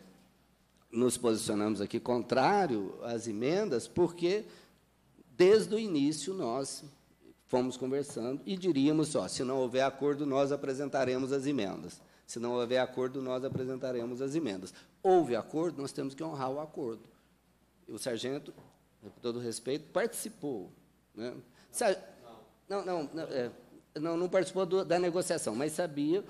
nos posicionamos aqui contrário às emendas, porque desde o início nós fomos conversando e diríamos ó se não houver acordo, nós apresentaremos as emendas. Se não houver acordo, nós apresentaremos as emendas. Houve acordo, nós temos que honrar o acordo. E o sargento, com todo respeito, participou. Né? Não, não, não, é, não, não participou do, da negociação, mas sabia,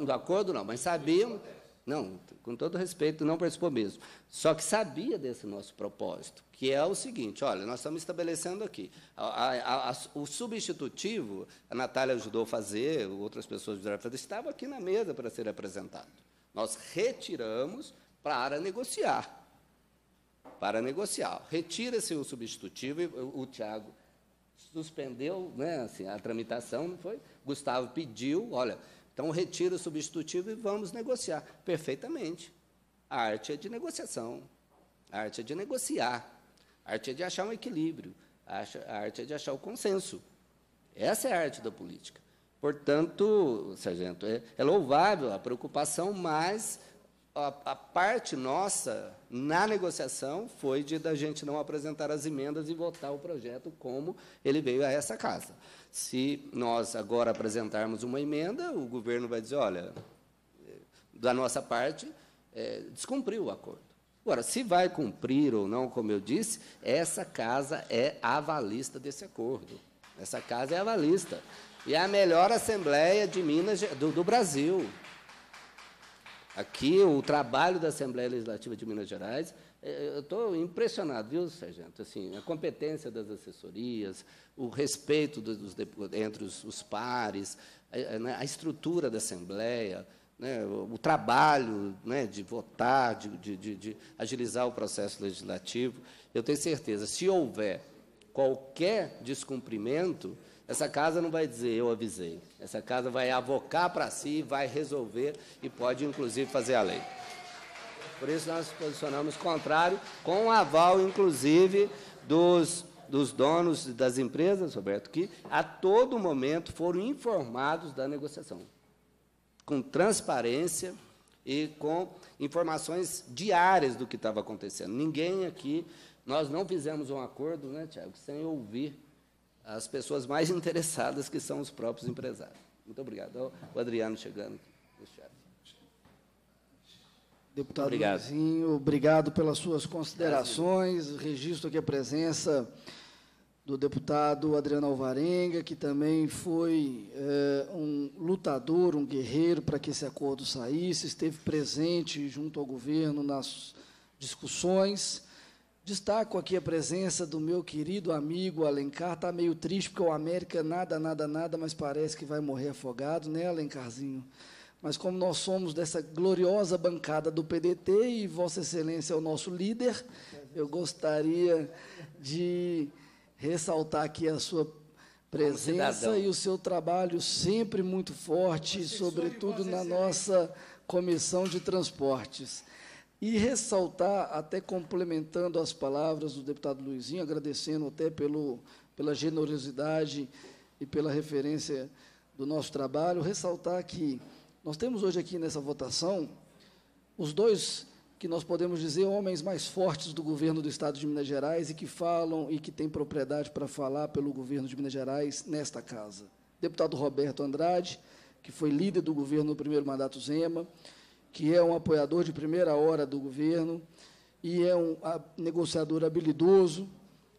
do acordo não, mas sabiam não, com todo respeito, não participou mesmo. Só que sabia desse nosso propósito, que é o seguinte: olha, nós estamos estabelecendo aqui. A, a, a, o substitutivo, a Natália ajudou a fazer, outras pessoas ajudaram a fazer, estava aqui na mesa para ser apresentado. Nós retiramos para negociar. Para negociar. Retira-se o substitutivo, o, o Tiago suspendeu né, assim, a tramitação, não foi? Gustavo pediu, olha então, retira o substitutivo e vamos negociar. Perfeitamente. A arte é de negociação. A arte é de negociar. A arte é de achar um equilíbrio. A arte é de achar o consenso. Essa é a arte da política. Portanto, sargento, é, é louvável a preocupação, mas a, a, parte nossa na negociação foi de da gente não apresentar as emendas e votar o projeto como ele veio a essa casa. Se nós agora apresentarmos uma emenda, o governo vai dizer, olha, eh, da nossa parte, é, descumpriu o acordo. Agora, se vai cumprir ou não, como eu disse, essa casa é avalista desse acordo. Essa casa é avalista. E é a melhor assembleia de Minas do, do Brasil. Aqui, o trabalho da Assembleia Legislativa de Minas Gerais, é, é, eu estou impressionado, viu, Sargento? Assim, a competência das assessorias, o respeito dos, dos entre os, os pares, a, a, né, estrutura da Assembleia, né, o, trabalho né, de votar, de, de, de, de agilizar o processo legislativo. Eu tenho certeza, se houver qualquer descumprimento, essa casa não vai dizer eu avisei. Essa casa vai avocar para si, vai resolver e pode inclusive fazer a lei. Por isso nós nos posicionamos contrário, com o aval inclusive dos, dos donos das empresas, Roberto, que a todo momento foram informados da negociação. Com transparência e com informações diárias do que estava acontecendo. Ninguém aqui, nós não fizemos um acordo, né, Tiago, sem ouvir as pessoas mais interessadas, que são os próprios empresários. Muito obrigado. O Adriano chegando Deputado obrigado. Luizinho, obrigado pelas suas considerações. Registro aqui a presença do deputado Adriano Alvarenga, que também foi é, um lutador, um guerreiro para que esse acordo saísse, esteve presente junto ao governo nas discussões. Destaco aqui a presença do meu querido amigo Alencar. Está meio triste porque o América nada, nada, nada, mas parece que vai morrer afogado, né, Alencarzinho? Mas como nós somos dessa gloriosa bancada do PDT e Vossa Excelência é o nosso líder, eu gostaria de ressaltar aqui a sua presença e o seu trabalho sempre muito forte, sobretudo na nossa comissão de transportes. E ressaltar, até complementando as palavras do deputado Luizinho, agradecendo até pelo, pela generosidade e pela referência do nosso trabalho, ressaltar que nós temos hoje aqui nessa votação os dois que nós podemos dizer homens mais fortes do governo do Estado de Minas Gerais e que falam e que têm propriedade para falar pelo governo de Minas Gerais nesta casa. Deputado Roberto Andrade, que foi líder do governo no primeiro mandato Zema, que é um apoiador de primeira hora do governo e é um negociador habilidoso,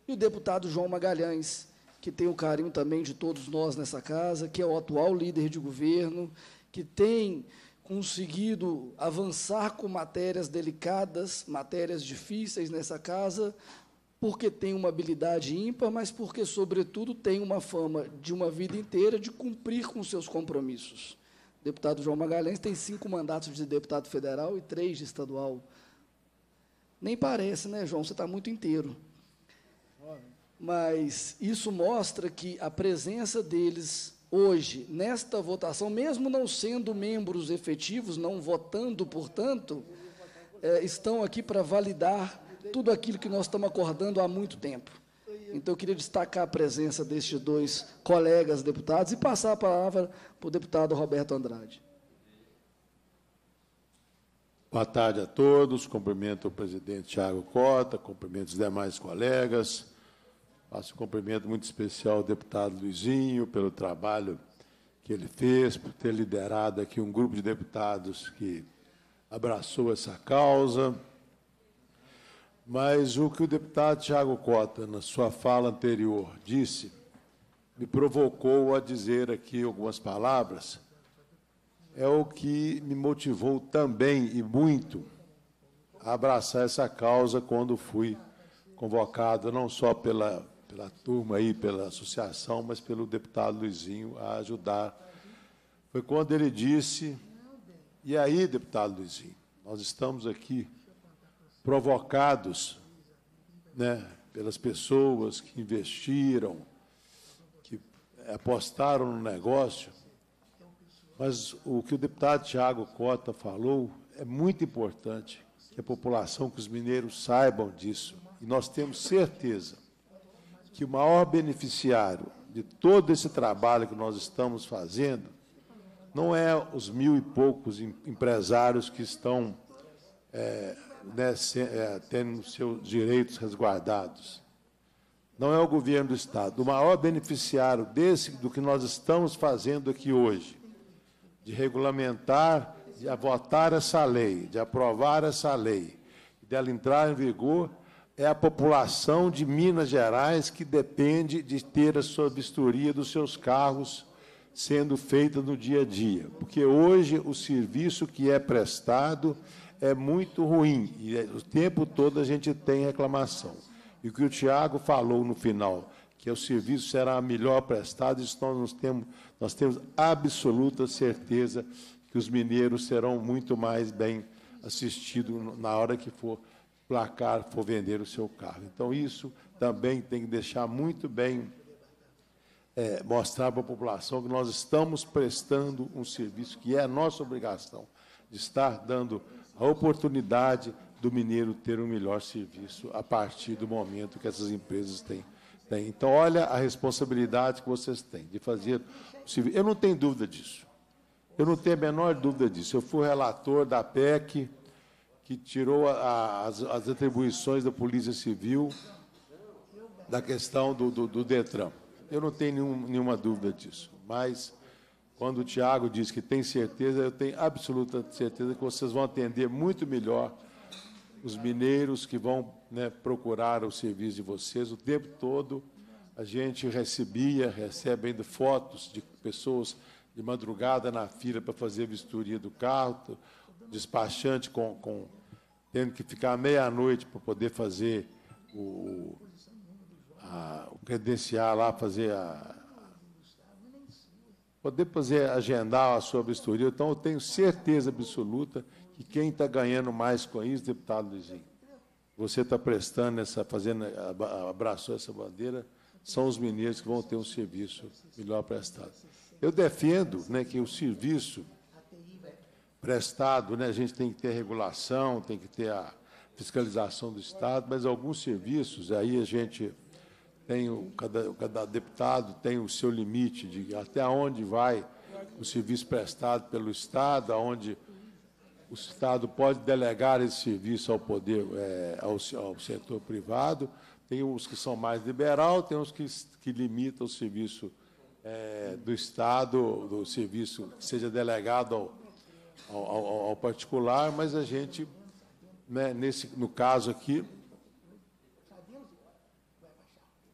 e o deputado João Magalhães, que tem o carinho também de todos nós nessa casa, que é o atual líder de governo, que tem conseguido avançar com matérias delicadas, matérias difíceis nessa casa, porque tem uma habilidade ímpar, mas porque, sobretudo, tem uma fama de uma vida inteira de cumprir com seus compromissos deputado João Magalhães tem cinco mandatos de deputado federal e três de estadual. Nem parece, né, João? Você está muito inteiro. Mas isso mostra que a presença deles hoje, nesta votação, mesmo não sendo membros efetivos, não votando, portanto, é, estão aqui para validar tudo aquilo que nós estamos acordando há muito tempo. Então, eu queria destacar a presença destes dois colegas deputados e passar a palavra para o deputado Roberto Andrade. Boa tarde a todos. Cumprimento o presidente Tiago Cota, cumprimento os demais colegas. Faço um cumprimento muito especial ao deputado Luizinho pelo trabalho que ele fez, por ter liderado aqui um grupo de deputados que abraçou essa causa. Mas o que o deputado Tiago Cota, na sua fala anterior, disse, me provocou a dizer aqui algumas palavras, é o que me motivou também e muito a abraçar essa causa quando fui convocado, não só pela, pela turma aí, pela associação, mas pelo deputado Luizinho a ajudar. Foi quando ele disse, e aí, deputado Luizinho, nós estamos aqui provocados né, pelas pessoas que investiram, que apostaram no negócio. Mas o que o deputado Tiago Cota falou é muito importante que a população, que os mineiros saibam disso. E nós temos certeza que o maior beneficiário de todo esse trabalho que nós estamos fazendo não é os mil e poucos empresários que estão é, né, se, é, tendo seus direitos resguardados. Não é o governo do Estado. O maior beneficiário desse, do que nós estamos fazendo aqui hoje, de regulamentar, de votar essa lei, de aprovar essa lei, dela entrar em vigor, é a população de Minas Gerais que depende de ter a sua vistoria dos seus carros sendo feita no dia a dia. Porque hoje o serviço que é prestado é muito ruim e é, o tempo todo a gente tem reclamação. E o que o Tiago falou no final, que o serviço será melhor prestado, isso nós temos, nós temos absoluta certeza que os mineiros serão muito mais bem assistidos na hora que for placar, for vender o seu carro. Então, isso também tem que deixar muito bem é, mostrar para a população que nós estamos prestando um serviço que é nossa obrigação de estar dando a oportunidade do mineiro ter um melhor serviço a partir do momento que essas empresas têm. têm. Então, olha a responsabilidade que vocês têm de fazer Eu não tenho dúvida disso. Eu não tenho a menor dúvida disso. Eu fui relator da PEC, que tirou a, as, as, atribuições da Polícia Civil da questão do, do, do Detran. Eu não tenho nenhum, nenhuma dúvida disso. Mas quando o Tiago diz que tem certeza, eu tenho absoluta certeza que vocês vão atender muito melhor os mineiros que vão né, procurar o serviço de vocês o tempo todo. A gente recebia, recebe ainda fotos de pessoas de madrugada na fila para fazer a vistoria do carro, despachante com, com tendo que ficar meia-noite para poder fazer o, a, o credenciar lá, fazer a poder, poder é, agendar a sua vistoria. Então, eu tenho certeza absoluta que quem está ganhando mais com isso, deputado Luizinho, você está prestando essa, fazendo, abraçou essa bandeira, são os mineiros que vão ter um serviço melhor prestado. Eu defendo né, que o serviço prestado, né, a gente tem que ter regulação, tem que ter a fiscalização do Estado, mas alguns serviços, aí a gente tem o, cada, cada deputado tem o seu limite de até onde vai o serviço prestado pelo Estado, aonde o Estado pode delegar esse serviço ao poder, é, ao, ao, setor privado. Tem uns que são mais liberal, tem uns que, que limitam o serviço é, do Estado, do serviço que seja delegado ao, ao, ao particular, mas a gente, né, nesse, no caso aqui,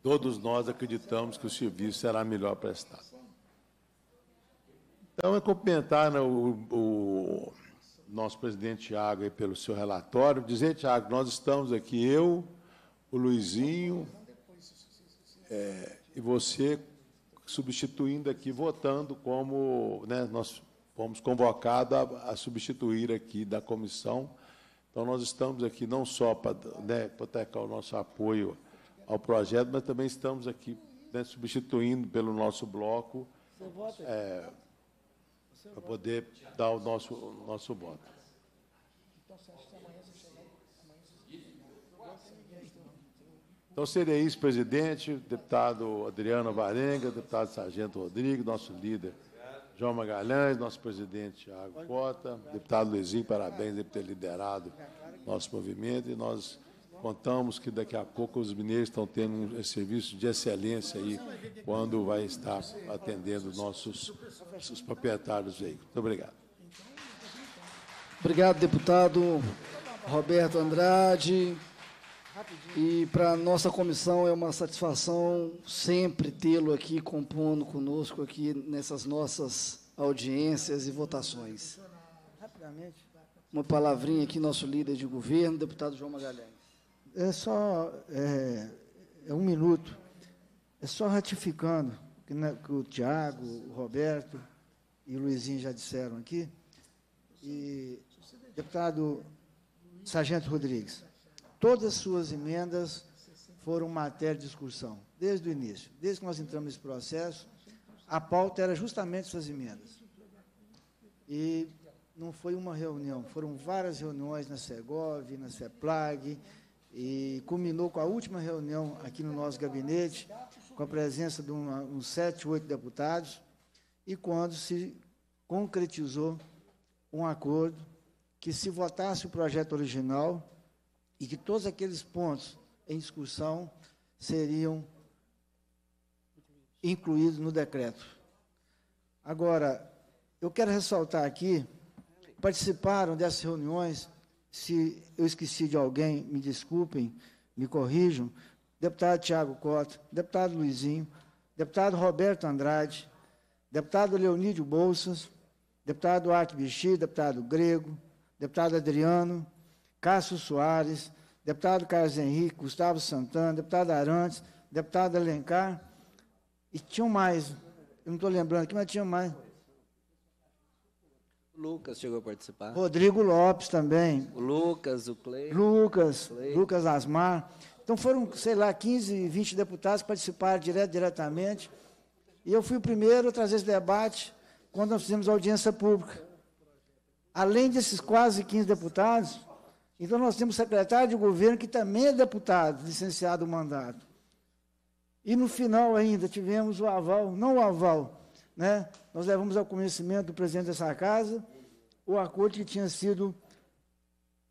todos nós acreditamos que o serviço será melhor prestado. Então, é cumprimentar né, o, o nosso presidente Tiago pelo seu relatório. Dizer, Tiago, nós estamos aqui, eu, o Luizinho é, e você substituindo aqui, votando como né, nós fomos convocados a, a, substituir aqui da comissão. Então, nós estamos aqui não só para né, o nosso apoio ao projeto, mas também estamos aqui né, substituindo pelo nosso bloco é, para poder dar o nosso, o nosso voto. Então, então seria isso, presidente, deputado Adriano Varenga, deputado Sargento Rodrigues, nosso líder João Magalhães, nosso presidente Thiago Cota, deputado Luizinho, parabéns por ter liderado nosso movimento e nós contamos que daqui a pouco os mineiros estão tendo um serviço de excelência aí, quando vai estar atendendo nossos, nossos proprietários aí. veículos. Muito obrigado. Obrigado, deputado Roberto Andrade. E para nossa comissão é uma satisfação sempre tê-lo aqui compondo conosco aqui nessas nossas audiências e votações. Uma palavrinha aqui nosso líder de governo, deputado João Magalhães é só é, é um minuto. É só ratificando que, né, que o Tiago, o Roberto e o Luizinho já disseram aqui. E deputado Sargento Rodrigues, todas as suas emendas foram matéria de discussão, desde o início. Desde que nós entramos nesse processo, a pauta era justamente suas emendas. E não foi uma reunião, foram várias reuniões na SEGOV, na CEPLAG, e culminou com a última reunião aqui no nosso gabinete, com a presença de uma, uns sete, oito deputados, e quando se concretizou um acordo que se votasse o projeto original e que todos aqueles pontos em discussão seriam incluídos no decreto. Agora, eu quero ressaltar aqui, participaram dessas reuniões se eu esqueci de alguém, me desculpem, me corrijam. Deputado Tiago Cota, deputado Luizinho, deputado Roberto Andrade, deputado Leonídio Bolsas, deputado Arte Bixi, deputado Grego, deputado Adriano, Cássio Soares, deputado Carlos Henrique, Gustavo Santana, deputado Arantes, deputado Alencar, e tinham mais, eu não estou lembrando aqui, mas tinham mais. O Lucas chegou a participar. Rodrigo Lopes também. O Lucas, o Clay. Lucas, o Lucas Asmar. Então foram, sei lá, 15, 20 deputados que participaram direto, diretamente. E eu fui o primeiro a trazer esse debate quando nós fizemos audiência pública. Além desses quase 15 deputados, então nós temos secretário de governo que também é deputado, licenciado o mandato. E no final ainda tivemos o aval, não o aval, né, nós levamos ao conhecimento do presidente dessa casa o acordo que tinha sido,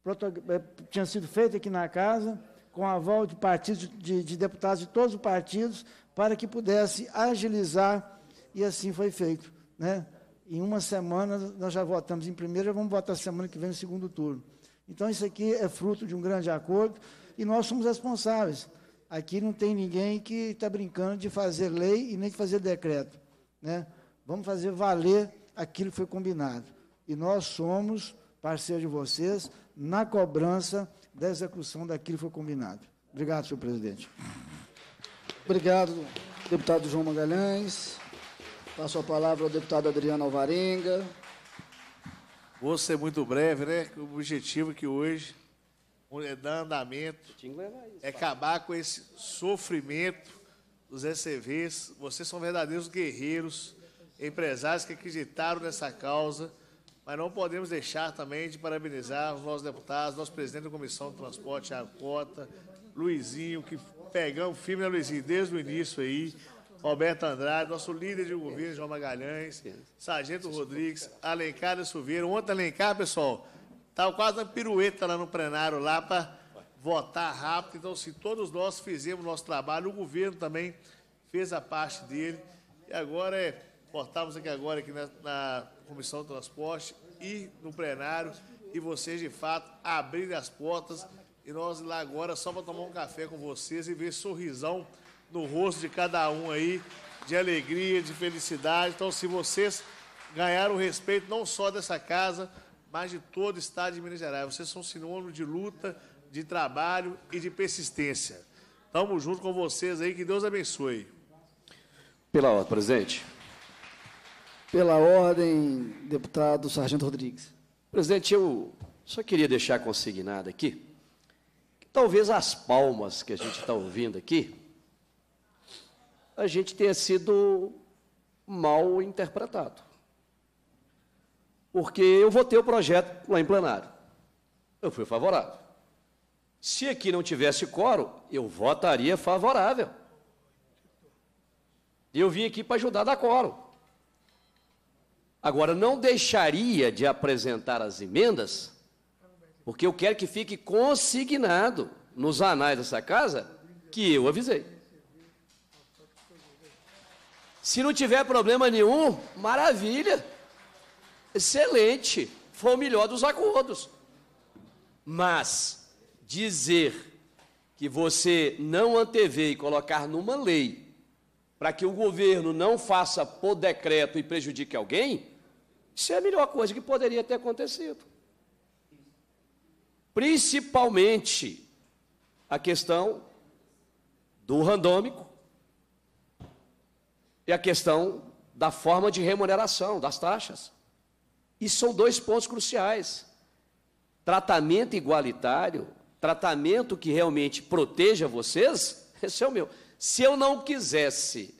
eh, tinha sido feito aqui na casa, com aval de partidos, de, de deputados de todos os partidos, para que pudesse agilizar, e assim foi feito. Né? Em uma semana, nós já votamos em primeiro, já vamos votar semana que vem no segundo turno. Então, isso aqui é fruto de um grande acordo e nós somos responsáveis. Aqui não tem ninguém que está brincando de fazer lei e nem de fazer decreto né? Vamos fazer valer aquilo que foi combinado. E nós somos parceiros de vocês na cobrança da execução daquilo que foi combinado. Obrigado, senhor presidente. Obrigado, deputado João Magalhães. Passo a palavra ao deputado Adriano Alvarenga. Vou ser muito breve, né? O objetivo é que hoje é dar andamento, é acabar com esse sofrimento dos ECVs. Vocês são verdadeiros guerreiros, empresários que acreditaram nessa causa, mas não podemos deixar também de parabenizar os nossos deputados, nosso presidente da Comissão de Transporte, Thiago Cota, Luizinho, que pegamos firme na Luizinho desde o início aí, Roberto Andrade, nosso líder de governo, João Magalhães, Sargento Rodrigues, Alencar de Silveira. Ontem, Alencar, pessoal, estava quase na pirueta lá no plenário, lá para votar rápido. Então, se todos nós fizemos o nosso trabalho, o governo também fez a parte dele. E agora é votarmos aqui agora aqui na, na Comissão do Transporte e no plenário e vocês, de fato, abrirem as portas e nós lá agora só para tomar um café com vocês e ver sorrisão no rosto de cada um aí, de alegria, de felicidade. Então, se vocês ganharam o respeito não só dessa casa, mas de todo o Estado de Minas Gerais, vocês são sinônimo de luta, de trabalho e de persistência. Tamo junto com vocês aí, que Deus abençoe. Pela ordem, presidente. Pela ordem, deputado Sargento Rodrigues. Presidente, eu só queria deixar consignado aqui que talvez as palmas que a gente está ouvindo aqui, a gente tenha sido mal interpretado. Porque eu votei o projeto lá em plenário. Eu fui favorável. Se aqui não tivesse coro, eu votaria favorável. Eu vim aqui para ajudar da coro. Agora, não deixaria de apresentar as emendas, porque eu quero que fique consignado nos anais dessa casa que eu avisei. Se não tiver problema nenhum, maravilha, excelente, foi o melhor dos acordos. Mas dizer que você não antevê e colocar numa lei para que o governo não faça por decreto e prejudique alguém, isso é a melhor coisa que poderia ter acontecido. Principalmente a questão do randômico e a questão da forma de remuneração, das taxas. Isso são dois pontos cruciais. Tratamento igualitário tratamento que realmente proteja vocês, esse é o meu. Se eu não quisesse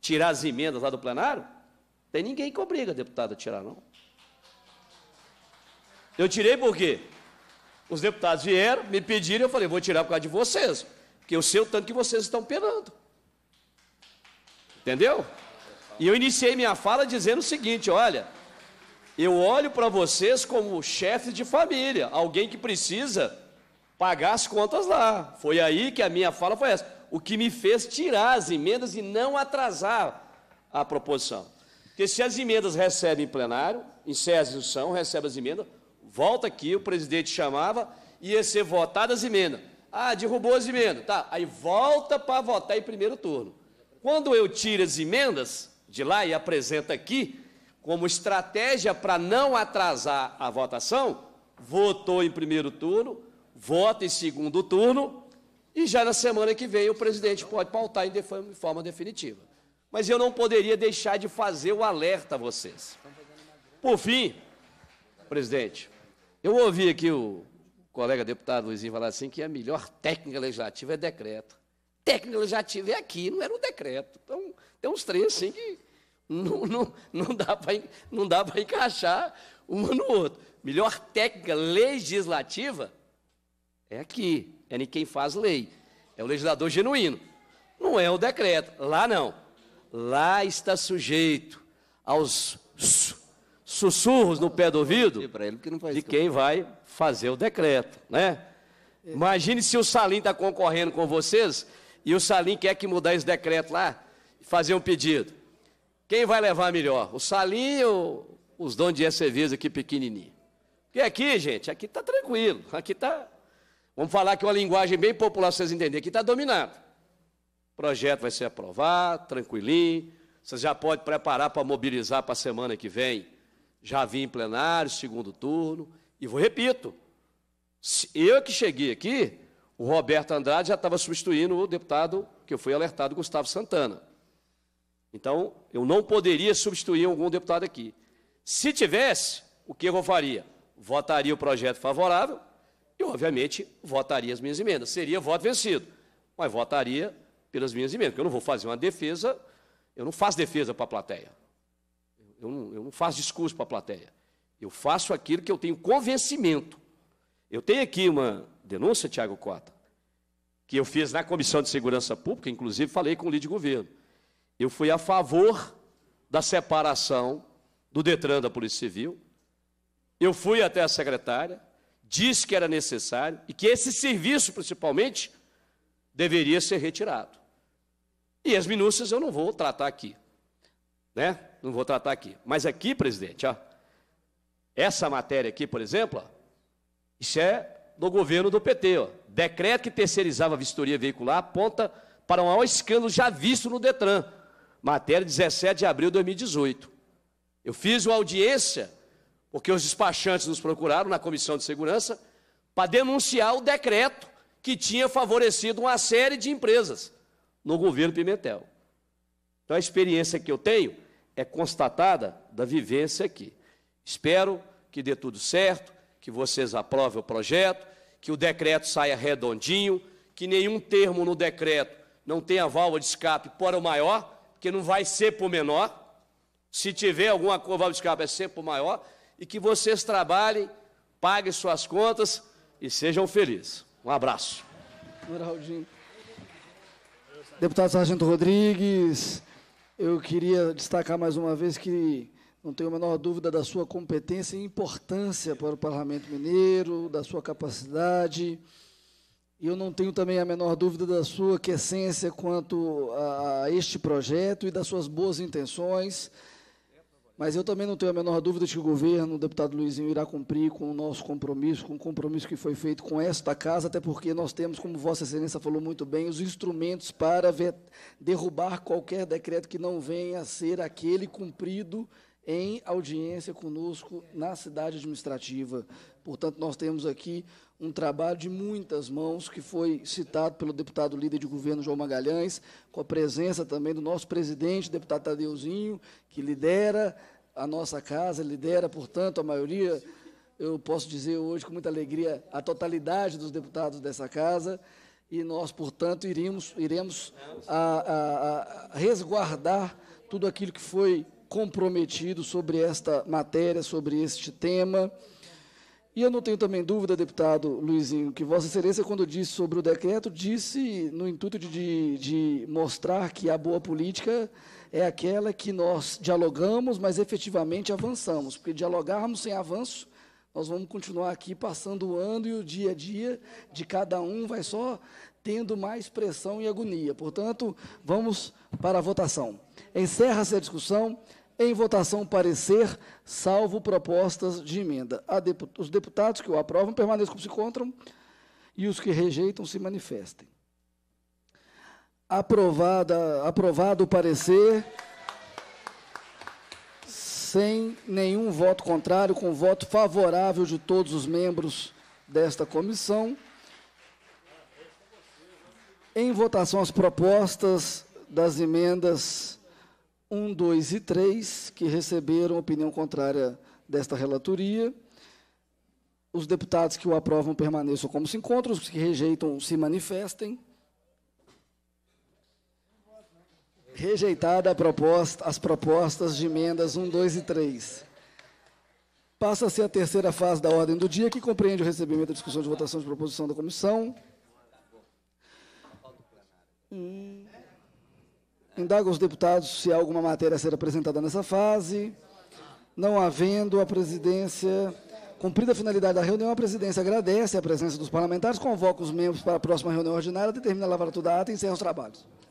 tirar as emendas lá do plenário, tem ninguém que obriga deputado a tirar, não. Eu tirei por quê? Os deputados vieram, me pediram, eu falei, vou tirar por causa de vocês, porque eu sei o tanto que vocês estão penando. Entendeu? E eu iniciei minha fala dizendo o seguinte: olha, eu olho para vocês como chefe de família, alguém que precisa pagar as contas lá. Foi aí que a minha fala foi essa. O que me fez tirar as emendas e não atrasar a proposição. Porque se as emendas recebem em plenário, em sessão recebem recebe as emendas, volta aqui, o presidente chamava, ia ser votadas as emendas. Ah, derrubou as emendas. Tá, aí volta para votar em primeiro turno. Quando eu tiro as emendas de lá e apresento aqui, como estratégia para não atrasar a votação, votou em primeiro turno, vota em segundo turno e já na semana que vem o presidente pode pautar em forma definitiva. Mas eu não poderia deixar de fazer o alerta a vocês. Por fim, presidente, eu ouvi aqui o colega deputado Luizinho falar assim que a melhor técnica legislativa é decreto. Técnica legislativa é aqui, não era um decreto. Então, tem uns três assim que não, não, não dá para encaixar uma no outro. Melhor técnica legislativa é aqui, é em quem faz lei. É o legislador genuíno. Não é o decreto. Lá não. Lá está sujeito aos sussurros no pé do ouvido de quem vai fazer o decreto, né? Imagine se o Salim está concorrendo com vocês e o Salim quer que mudar esse decreto lá e fazer um pedido. Quem vai levar melhor? O Salim ou os donos de serviço aqui pequenininho? Porque aqui, gente, aqui está tranquilo, aqui está Vamos falar que é uma linguagem bem popular vocês entenderem, que está dominado. O projeto vai ser aprovado, tranquilinho. Vocês já podem preparar para mobilizar para a semana que vem. Já vim em plenário, segundo turno. E vou repito, eu que cheguei aqui, o Roberto Andrade já estava substituindo o deputado que eu fui alertado, Gustavo Santana. Então, eu não poderia substituir algum deputado aqui. Se tivesse, o que eu faria? Votaria o projeto favorável, e, obviamente, votaria as minhas emendas. Seria voto vencido, mas votaria pelas minhas emendas, porque eu não vou fazer uma defesa, eu não faço defesa para a plateia. Eu não, eu não faço discurso para a plateia. Eu faço aquilo que eu tenho convencimento. Eu tenho aqui uma denúncia, Tiago Cota, que eu fiz na Comissão de Segurança Pública, inclusive falei com o líder de governo. Eu fui a favor da separação do Detran da Polícia Civil. Eu fui até a secretária, diz que era necessário e que esse serviço, principalmente, deveria ser retirado. E as minúcias eu não vou tratar aqui, né? Não vou tratar aqui. Mas aqui, presidente, ó, essa matéria aqui, por exemplo, ó, isso é do governo do PT, ó. Decreto que terceirizava a vistoria veicular aponta para o maior escândalo já visto no Detran. Matéria 17 de abril de 2018. Eu fiz uma audiência porque os despachantes nos procuraram na comissão de segurança para denunciar o decreto que tinha favorecido uma série de empresas no governo Pimentel. Então, a experiência que eu tenho é constatada da vivência aqui. Espero que dê tudo certo, que vocês aprovem o projeto, que o decreto saia redondinho, que nenhum termo no decreto não tenha válvula de escape para o maior, porque não vai ser por menor. Se tiver alguma válvula de escape, é sempre por maior e que vocês trabalhem, paguem suas contas e sejam felizes. Um abraço. Deputado Sargento Rodrigues, eu queria destacar mais uma vez que não tenho a menor dúvida da sua competência e importância para o Parlamento Mineiro, da sua capacidade. E eu não tenho também a menor dúvida da sua quiescência quanto a este projeto e das suas boas intenções. Mas eu também não tenho a menor dúvida de que o governo, o deputado Luizinho, irá cumprir com o nosso compromisso, com o compromisso que foi feito com esta casa, até porque nós temos, como Vossa Excelência falou muito bem, os instrumentos para derrubar qualquer decreto que não venha a ser aquele cumprido em audiência conosco na cidade administrativa. Portanto, nós temos aqui um trabalho de muitas mãos, que foi citado pelo deputado líder de governo João Magalhães, com a presença também do nosso presidente, deputado Tadeuzinho, que lidera a nossa casa, lidera, portanto, a maioria, eu posso dizer hoje com muita alegria, a totalidade dos deputados dessa casa, e nós, portanto, iríamos, iremos a, a, a resguardar tudo aquilo que foi comprometido sobre esta matéria, sobre este tema. E eu não tenho também dúvida, deputado Luizinho, que Vossa Excelência, quando disse sobre o decreto, disse no intuito de, de, de, mostrar que a boa política é aquela que nós dialogamos, mas efetivamente avançamos. Porque dialogarmos sem avanço, nós vamos continuar aqui passando o ano e o dia a dia de cada um vai só tendo mais pressão e agonia. Portanto, vamos para a votação. Encerra-se a discussão. Em votação, parecer, salvo propostas de emenda. Depu os deputados que o aprovam permaneçam como se encontram e os que rejeitam se manifestem. Aprovada, aprovado o parecer, sem nenhum voto contrário, com voto favorável de todos os membros desta comissão. Em votação, as propostas das emendas 1, 2 e 3, que receberam opinião contrária desta relatoria. Os deputados que o aprovam permaneçam como se encontram, os que rejeitam se manifestem. Rejeitada proposta, as propostas de emendas 1, 2 e 3. Passa-se a terceira fase da ordem do dia, que compreende o recebimento da discussão de votação de proposição da comissão. Hum. Indaga os deputados se há alguma matéria a ser apresentada nessa fase. Não havendo a presidência, cumprida a finalidade da reunião, a presidência agradece a presença dos parlamentares, convoca os membros para a próxima reunião ordinária, determina a lavratura da ata e encerra os trabalhos.